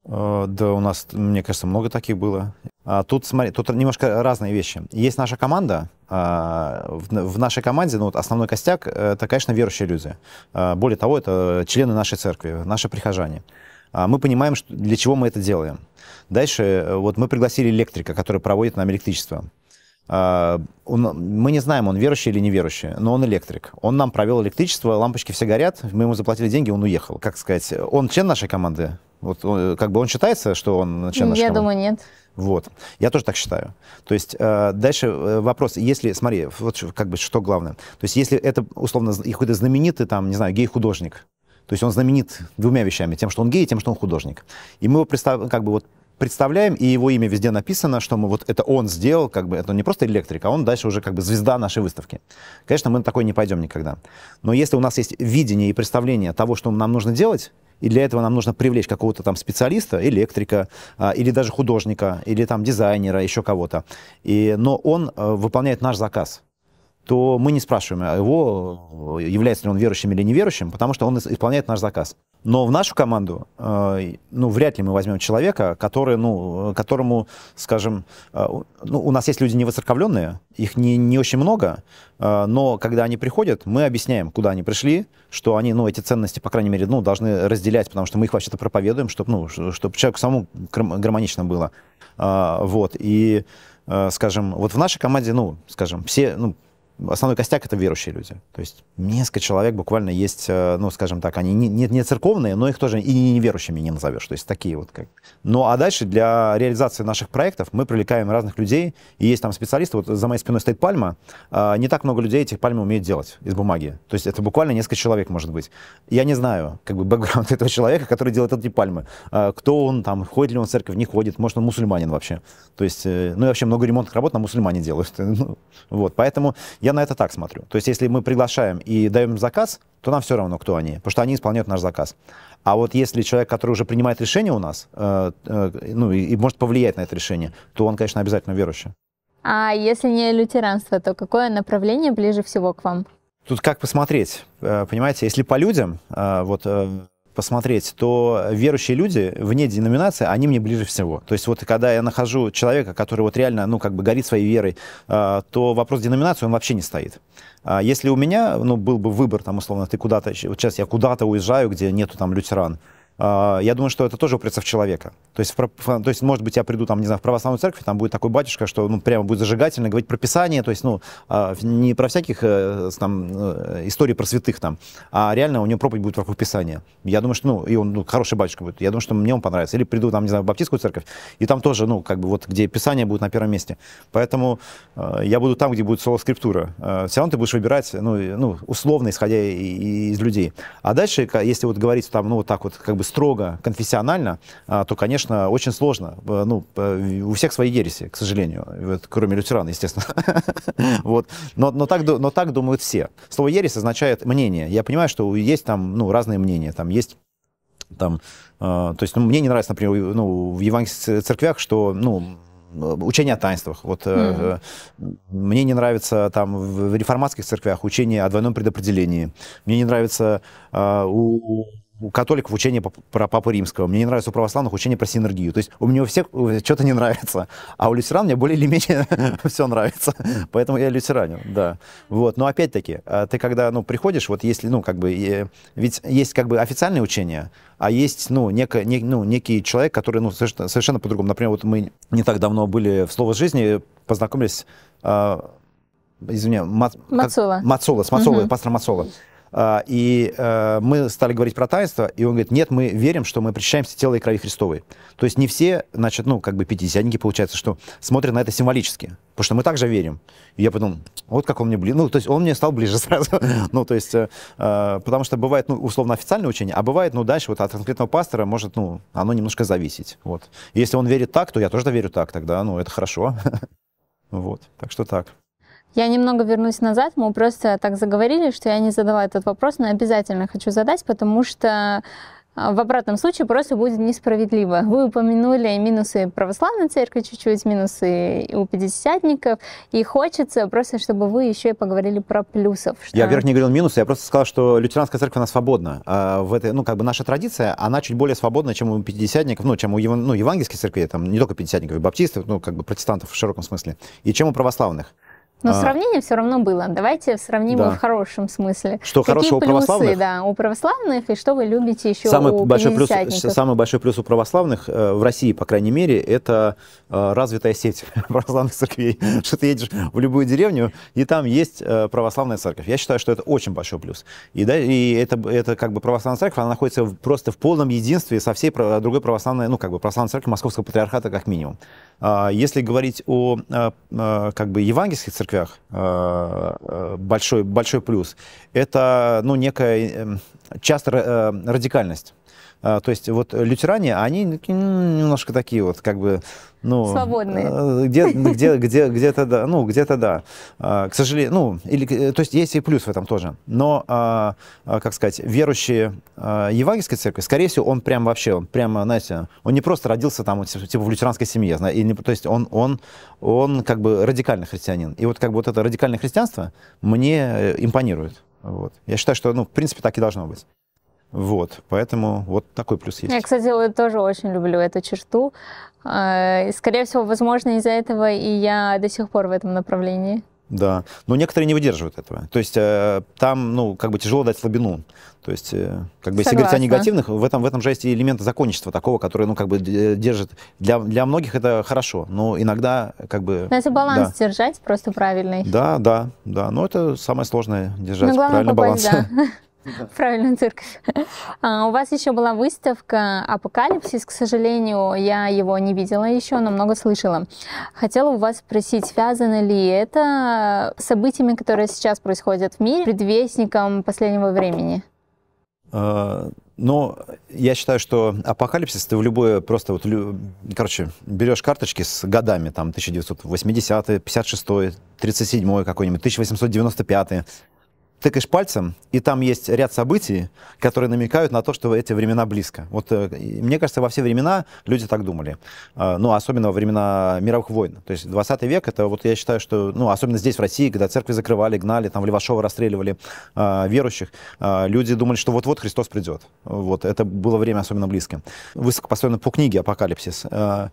Э, да, у нас, мне кажется, много таких было. А тут, смотри, тут немножко разные вещи. Есть наша команда. А, в нашей команде ну, вот основной костяк э, — это, конечно, верующие люди. А, более того, это члены нашей церкви, наши прихожане. Мы понимаем, для чего мы это делаем. Дальше э, вот мы пригласили электрика, который проводит нам электричество. мы не знаем, он верующий или неверующий, но он электрик. Он нам провел электричество, лампочки все горят, мы ему заплатили деньги, он уехал. Как сказать, он член нашей команды, вот он, э, как бы он считается, что он член нашей Я думаю, нет. Вот. Я тоже так считаю. То есть э, дальше э, вопрос, если, смотри, вот как бы что главное. То есть если это, условно, какой-то знаменитый, там, не знаю, гей-художник, то есть он знаменит двумя вещами, тем, что он гей, и тем, что он художник. И мы его представ, как бы вот представляем, и его имя везде написано, что мы вот это он сделал, как бы это не просто электрик, а он дальше уже как бы звезда нашей выставки. Конечно, мы на такой не пойдем никогда. Но если у нас есть видение и представление того, что нам нужно делать, и для этого нам нужно привлечь какого-то там специалиста, электрика, а, или даже художника, или там дизайнера, еще кого-то. И, но он а, выполняет наш заказ то мы не спрашиваем а его, э, является ли он верующим или неверующим, потому что он исполняет наш заказ. Но в нашу команду, э, ну, вряд ли мы возьмем человека, который, ну, э, которому, скажем, э, ну, у нас есть люди невоцерковленные, их не, не очень много, но когда они приходят, мы объясняем, куда они пришли, что они, ну, эти ценности, по крайней мере, ну, должны разделять, потому что мы их вообще-то проповедуем, чтобы, ну, чтобы человеку самому гармонично было. вот, и, скажем, вот в нашей команде, ну, скажем, все, ну, основной костяк это верующие люди. То есть несколько человек буквально есть, э, ну, скажем так, они не, не, не церковные, но их тоже и неверующими не назовешь. То есть такие вот как. Ну, а дальше для реализации наших проектов мы привлекаем разных людей, и есть там специалисты, вот за моей спиной стоит пальма, а, не так много людей этих пальм умеют делать из бумаги. То есть это буквально несколько человек может быть. Я не знаю, как бы, бэкграунд этого человека, который делает эти пальмы. А, кто он там, ходит ли он в церковь, не ходит, может, он мусульманин вообще. То есть, э, ну, и вообще много ремонтных работ на мусульмане делают. Ну, вот, поэтому я я на это так смотрю. То есть если мы приглашаем и даем заказ, то нам все равно, кто они, потому что они исполняют наш заказ. А вот если человек, который уже принимает решение у нас, э, э, ну и, и может повлиять на это решение, то он, конечно, обязательно верующий. А если не лютеранство, то какое направление ближе всего к вам? Тут как посмотреть, э, понимаете, если по людям, э, вот э, посмотреть, то верующие люди вне деноминации, они мне ближе всего. То есть вот когда я нахожу человека, который вот реально, ну, как бы горит своей верой, э, то вопрос деноминации, он вообще не стоит. А если у меня, ну, был бы выбор, там, условно, ты куда-то, вот сейчас я куда-то уезжаю, где нету там лютеран, а, я думаю, что это тоже упрется в человека. То есть, в, то есть, может быть, я приду, там, не знаю, в православную церковь, там будет такой батюшка, что, ну, прямо будет зажигательно говорить про Писание, то есть, ну, а, не про всяких, э, там, э, историй про святых, там, а реально у него проповедь будет вокруг Писания. Я думаю, что, ну, и он ну, хороший батюшка будет, я думаю, что мне он понравится. Или приду, там, не знаю, в баптистскую церковь, и там тоже, ну, как бы, вот, где Писание будет на первом месте. Поэтому э, я буду там, где будет соло скриптура. Все равно ты будешь выбирать, ну, ну условно, исходя из людей. А дальше, если вот говорить, там, ну, вот так вот, как бы, строго конфессионально, а, то, конечно, очень сложно. Э, ну, э, у всех свои ереси, к сожалению, вот, кроме лютерана, естественно. вот. но, но, так, но так думают все. Слово ересь означает мнение. Я понимаю, что есть там ну, разные мнения. Там есть там, э, то есть, ну, мне не нравится, например, ну, в евангельских церквях, что, ну, учение о таинствах. Вот mm-hmm. мне не нравится там в реформатских церквях учение о двойном предопределении. Мне не нравится э, у, у католиков учение про Папу Римского, мне не нравится у православных учение про синергию. То есть у меня у всех э, что-то не нравится, а у лютеран мне более или менее все нравится. Поэтому я лютеранин, да. Вот. Но опять-таки, а, ты когда ну, приходишь, вот если, ну, как бы, э, ведь есть как бы официальное учение, а есть, ну, некое, не, ну некий человек, который ну, совершенно, совершенно по-другому. Например, вот мы не так давно были в «Слово жизни», познакомились а, извиняюсь, Мат... Мацола. Мацола, с Мацолой, угу. пастор Мацола. А, и э, мы стали говорить про таинство, и он говорит, нет, мы верим, что мы причащаемся тело и крови Христовой. То есть не все, значит, ну, как бы пятидесятники, получается, что смотрят на это символически, потому что мы также верим. И я подумал, вот как он мне ближе, ну, то есть он мне стал ближе сразу. ну, то есть, э, э, потому что бывает, ну, условно, официальное учение, а бывает, ну, дальше вот от конкретного пастора может, ну, оно немножко зависеть, вот. Если он верит так, то я тоже верю так тогда, ну, это хорошо. вот, так что так. Я немного вернусь назад, мы просто так заговорили, что я не задала этот вопрос, но обязательно хочу задать, потому что э, в обратном случае просто будет несправедливо. Вы упомянули минусы православной церкви чуть-чуть, минусы у пятидесятников, и хочется просто, чтобы вы еще и поговорили про плюсов. Что... Я вверх не говорил минусы, я просто сказал, что лютеранская церковь, она свободна. А в этой, ну, как бы наша традиция, она чуть более свободна, чем у пятидесятников, ну, чем у ну, евангельских церквей, там, не только пятидесятников, и баптистов, ну, как бы протестантов в широком смысле, и чем у православных. Но а. сравнение все равно было. Давайте сравним да. в хорошем смысле. Что Какие хорошего у православных? Да, у православных и что вы любите еще самый у большой плюс, Самый большой плюс у православных э, в России, по крайней мере, это э, развитая сеть православных церквей. что ты едешь в любую деревню и там есть э, православная церковь. Я считаю, что это очень большой плюс. И, да, и это, это как бы православная церковь, она находится просто в полном единстве со всей другой православной, ну как бы православной церковью Московского патриархата как минимум. А, если говорить о как бы евангельских церквях церквях э, э, большой, большой плюс, это ну, некая эм, часто э, радикальность. А, то есть вот лютеране, они немножко такие вот, как бы, ну... Свободные. А, где, где, где, где-то да, ну, где-то да. А, к сожалению, ну, или, э, то есть есть и плюс в этом тоже. Но, как сказать, верующие евангельской церкви, скорее всего, он прям вообще, он прямо, знаете, он не просто родился там, типа, в лютеранской семье, знаете, и не, то есть он, он, он как бы радикальный христианин. И вот как бы вот это радикальное христианство мне э, импонирует. Вот. Я считаю, что, ну, в принципе, так и должно быть. Вот, поэтому вот такой плюс есть. Я, кстати, тоже очень люблю эту черту. Э, скорее всего, возможно, из-за этого и я до сих пор в этом направлении. Да, но некоторые не выдерживают этого. То есть э, там, ну, как бы тяжело дать слабину. То есть, э, как бы, Согласна. если говорить о негативных, в этом, в этом же есть элемент законничества такого, который, ну, как бы, держит. Для, для многих это хорошо, но иногда, как бы... Но это баланс да. держать просто правильный. Да, да, да. Но это самое сложное, держать ну, главное, правильный попасть, баланс. Да. Да. Правильную церковь. А, у вас еще была выставка «Апокалипсис». К сожалению, я его не видела еще, но много слышала. Хотела у вас спросить, связано ли это с событиями, которые сейчас происходят в мире, предвестником последнего времени? А, но ну, я считаю, что апокалипсис ты в любое просто вот, короче, берешь карточки с годами, там 1980, 56, 37 какой-нибудь, 1895, тыкаешь пальцем, и там есть ряд событий, которые намекают на то, что эти времена близко. Вот э, мне кажется, во все времена люди так думали. А, ну, особенно во времена мировых войн. То есть 20 век, это вот я считаю, что, ну, особенно здесь, в России, когда церкви закрывали, гнали, там в Левашова расстреливали э, верующих, э, люди думали, что вот-вот Христос придет. Вот, это было время особенно близким. Выставка по книге «Апокалипсис». Э,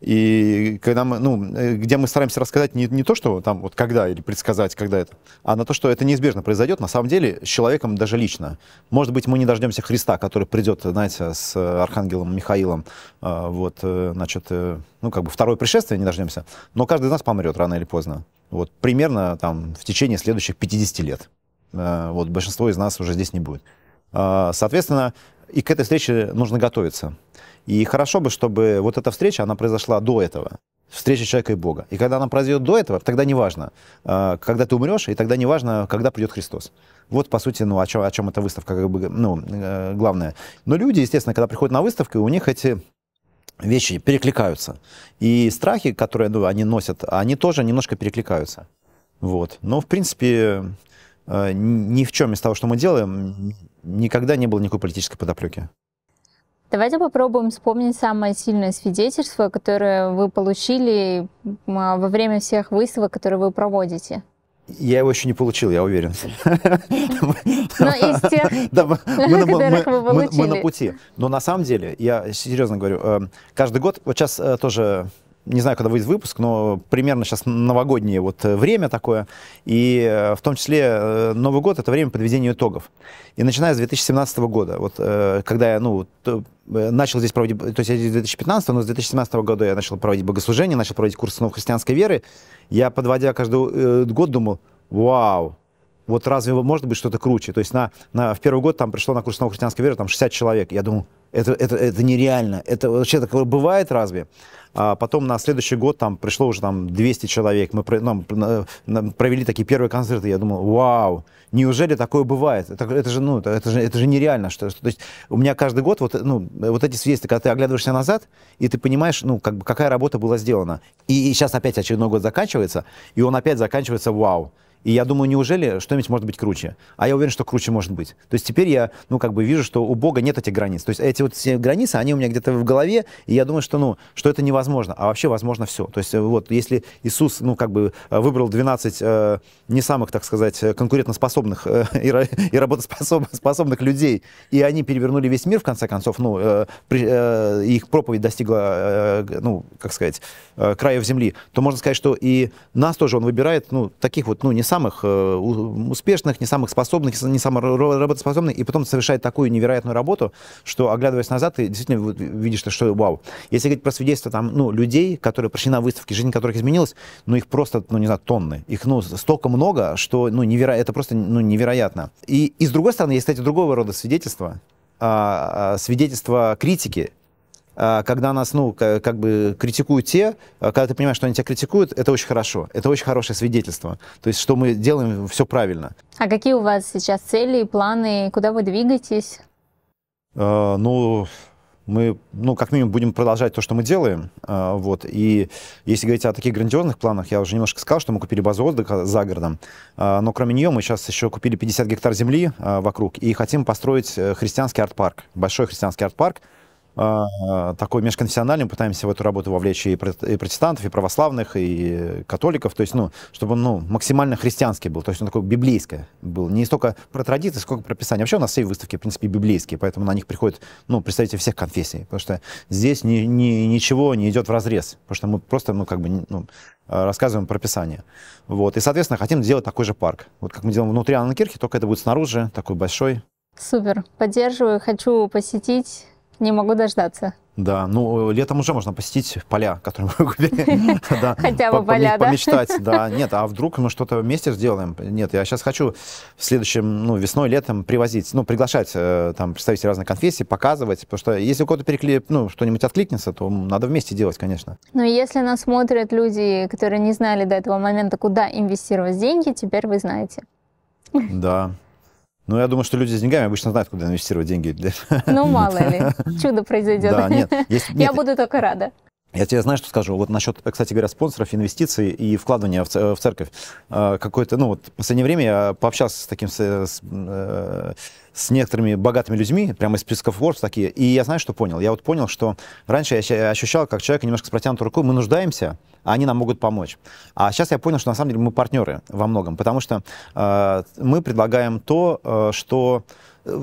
и когда мы, ну, э, где мы стараемся рассказать не, не то, что там вот когда или предсказать, когда это, а на то, что это неизбежно произойдет, на самом деле, с человеком даже лично. Может быть, мы не дождемся Христа, который придет, знаете, с э, Архангелом Михаилом, э, вот, значит, ну, как бы второе пришествие не дождемся, но каждый из нас помрет рано или поздно. Вот примерно там в течение следующих 50 лет. Вот большинство из нас уже здесь не будет. Соответственно, и к этой встрече нужно готовиться. И хорошо бы, чтобы вот эта встреча, она произошла до этого. Встреча человека и Бога. И когда она произойдет до этого, тогда не важно, э, когда ты умрешь, и тогда не важно, когда придет Христос. Вот, по сути, ну, о чем, о чем эта выставка, как бы, ну, э, главное. Но люди, естественно, когда приходят на выставку, у них эти вещи перекликаются. И страхи, которые ну, они носят, они тоже немножко перекликаются. Вот. Но, в принципе, э, ни в чем из того, что мы делаем, никогда не было никакой политической подоплеки. Давайте попробуем вспомнить самое сильное свидетельство, которое вы получили а, во время всех выставок, которые вы проводите. Я его еще не получил, я уверен. мы на пути. Но на самом деле, я серьезно говорю, эм, каждый год, вот сейчас э, тоже не знаю, когда выйдет выпуск, но примерно сейчас новогоднее вот э, время такое, и э, в том числе э, Новый год — это время подведения итогов. И начиная с 2017 года, вот когда я, ну, начал здесь проводить, то есть я здесь 2015, но с 2017 года я начал проводить богослужение, начал проводить курсы новой христианской веры, я, подводя каждый год, думал, вау, вот разве может быть что-то круче? То есть на, на, в первый год там пришло на курс новой христианской веры там 60 человек. Я думаю это, это, это нереально. Это вообще такое бывает разве? А потом на следующий год там пришло уже там 200 человек. Мы ну, провели такие первые концерты. Я думал, вау, неужели такое бывает? Это, это же ну это же это же нереально, что, что то есть у меня каждый год вот ну вот эти свидетельства, когда ты оглядываешься назад и ты понимаешь, ну как бы какая работа была сделана. И, и сейчас опять очередной год заканчивается, и он опять заканчивается, вау. И я думаю, неужели что-нибудь может быть круче? А я уверен, что круче может быть. То есть теперь я, ну, как бы вижу, что у Бога нет этих границ. То есть эти вот все границы, они у меня где-то в голове, и я думаю, что, ну, что это невозможно. А вообще возможно все. То есть э, вот, если Иисус, ну, как бы э, выбрал 12 э, не самых, так сказать, э, конкурентоспособных э, и, работоспособных людей, и они перевернули весь мир, в конце концов, ну, э, при, э, их проповедь достигла, э, ну, как сказать, э, краев земли, то можно сказать, что и нас тоже он выбирает, ну, таких вот, ну, не самых самых э, успешных, не самых способных, не самых работоспособных, и потом совершает такую невероятную работу, что, оглядываясь назад, ты действительно вот видишь, что вау. Если говорить про свидетельства там, ну, людей, которые пришли на выставки, жизнь которых изменилась, ну, их просто, ну, не знаю, тонны. Их, ну, столько много, что, ну, неверо... это просто, ну, невероятно. И, и с другой стороны, есть, кстати, другого рода свидетельства, а, а, свидетельства критики, а, когда нас, ну, как бы критикуют те, а, когда ты понимаешь, что они тебя критикуют, это очень хорошо. Это очень хорошее свидетельство. То есть, что мы делаем все правильно. А какие у вас сейчас цели, планы, куда вы двигаетесь? Э, ну, мы, ну, как минимум, будем продолжать то, что мы делаем. А, вот. И если говорить о таких грандиозных планах, я уже немножко сказал, что мы купили базу отдыха за городом. А, но кроме нее мы сейчас еще купили 50 гектар земли а, вокруг и хотим построить э, христианский арт-парк, большой христианский арт-парк, а, такой межконфессиональный, пытаемся в эту работу вовлечь и протестантов, и православных, и католиков, то есть, ну, чтобы он ну, максимально христианский был, то есть он такой библейский был, не столько про традиции, сколько про писание. Вообще у нас все выставки, в принципе, библейские, поэтому на них приходят, ну, представители всех конфессий, потому что здесь ни, ни, ничего не идет в разрез, потому что мы просто, ну, как бы, ну, рассказываем про Писание. Вот. И, соответственно, хотим сделать такой же парк. Вот как мы делаем внутри Анненкирхи, только это будет снаружи, такой большой. Супер, поддерживаю, хочу посетить не могу дождаться. Да, ну э, летом уже можно посетить поля, которые мы купили. Хотя бы поля, да? Помечтать, да. Нет, а вдруг мы что-то вместе сделаем? Нет, я сейчас хочу в следующем, ну, весной, летом привозить, ну, приглашать э, там представителей разных конфессий, показывать, потому что если у кого-то переклеит, ну, что-нибудь откликнется, то надо вместе делать, конечно. Но ну, если нас смотрят люди, которые не знали до этого момента, куда инвестировать деньги, теперь вы знаете. Да. Ну, я думаю, что люди с деньгами обычно знают, куда инвестировать деньги. Ну, мало ли, чудо произойдет. Да, нет. Я буду только рада. Я тебе знаю, что скажу. Вот насчет, кстати говоря, спонсоров, инвестиций и вкладывания в, э, церковь. А, какое-то, ну вот, в последнее время я пообщался с таким, с, э, э, с, некоторыми богатыми людьми, прямо из списков Forbes такие, и я знаю, что понял. Я вот понял, что раньше я ощущал, как человек немножко с протянутой рукой, мы нуждаемся, а они нам могут помочь. А сейчас я понял, что на самом деле мы партнеры во многом, потому что мы предлагаем то, что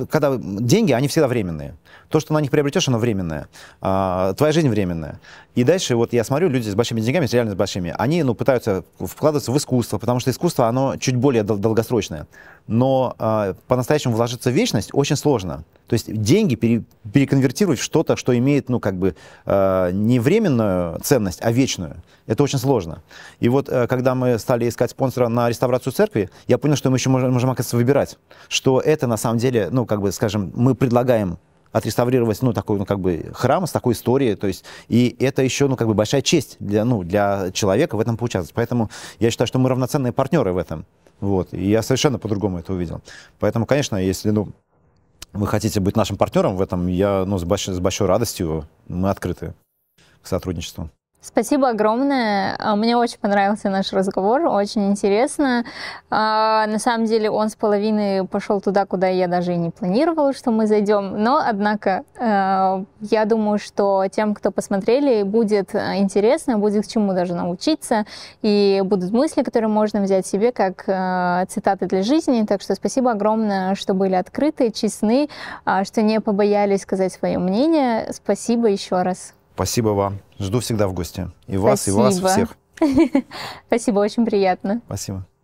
когда деньги, они всегда временные то, что на них приобретешь, оно временное. А, твоя жизнь временная. И дальше вот я смотрю, люди с большими деньгами, с реально с большими, они ну, пытаются вкладываться в искусство, потому что искусство, оно чуть более дол- долгосрочное. Но а, по-настоящему вложиться в вечность очень сложно. То есть деньги пере- переконвертировать в что-то, что имеет, ну, как бы, а, не временную ценность, а вечную. Это очень сложно. И вот, а, когда мы стали искать спонсора на реставрацию церкви, я понял, что мы еще можем, можем оказывается, выбирать, что это, на самом деле, ну, как бы, скажем, мы предлагаем отреставрировать, ну, такой, ну, как бы, храм с такой историей, то есть, и это еще, ну, как бы, большая честь для, ну, для человека в этом поучаствовать. Поэтому я считаю, что мы равноценные партнеры в этом. Вот. И я совершенно по-другому это увидел. Поэтому, конечно, если, ну, вы хотите быть нашим партнером в этом, я, ну, с большой, с большой радостью, мы открыты к сотрудничеству. Спасибо огромное. А, мне очень понравился наш разговор, очень интересно. А, на самом деле он с половины пошел туда, куда я даже и не планировала, что мы зайдем. Но, однако, а, я думаю, что тем, кто посмотрели, будет интересно, будет к чему даже научиться, и будут мысли, которые можно взять себе как цитаты для жизни. Так что спасибо огромное, что были открыты, честны, что не побоялись сказать свое мнение. Спасибо еще раз. Спасибо вам. Жду всегда в гости. И вас, Спасибо. и вас всех. Спасибо, очень приятно. Спасибо.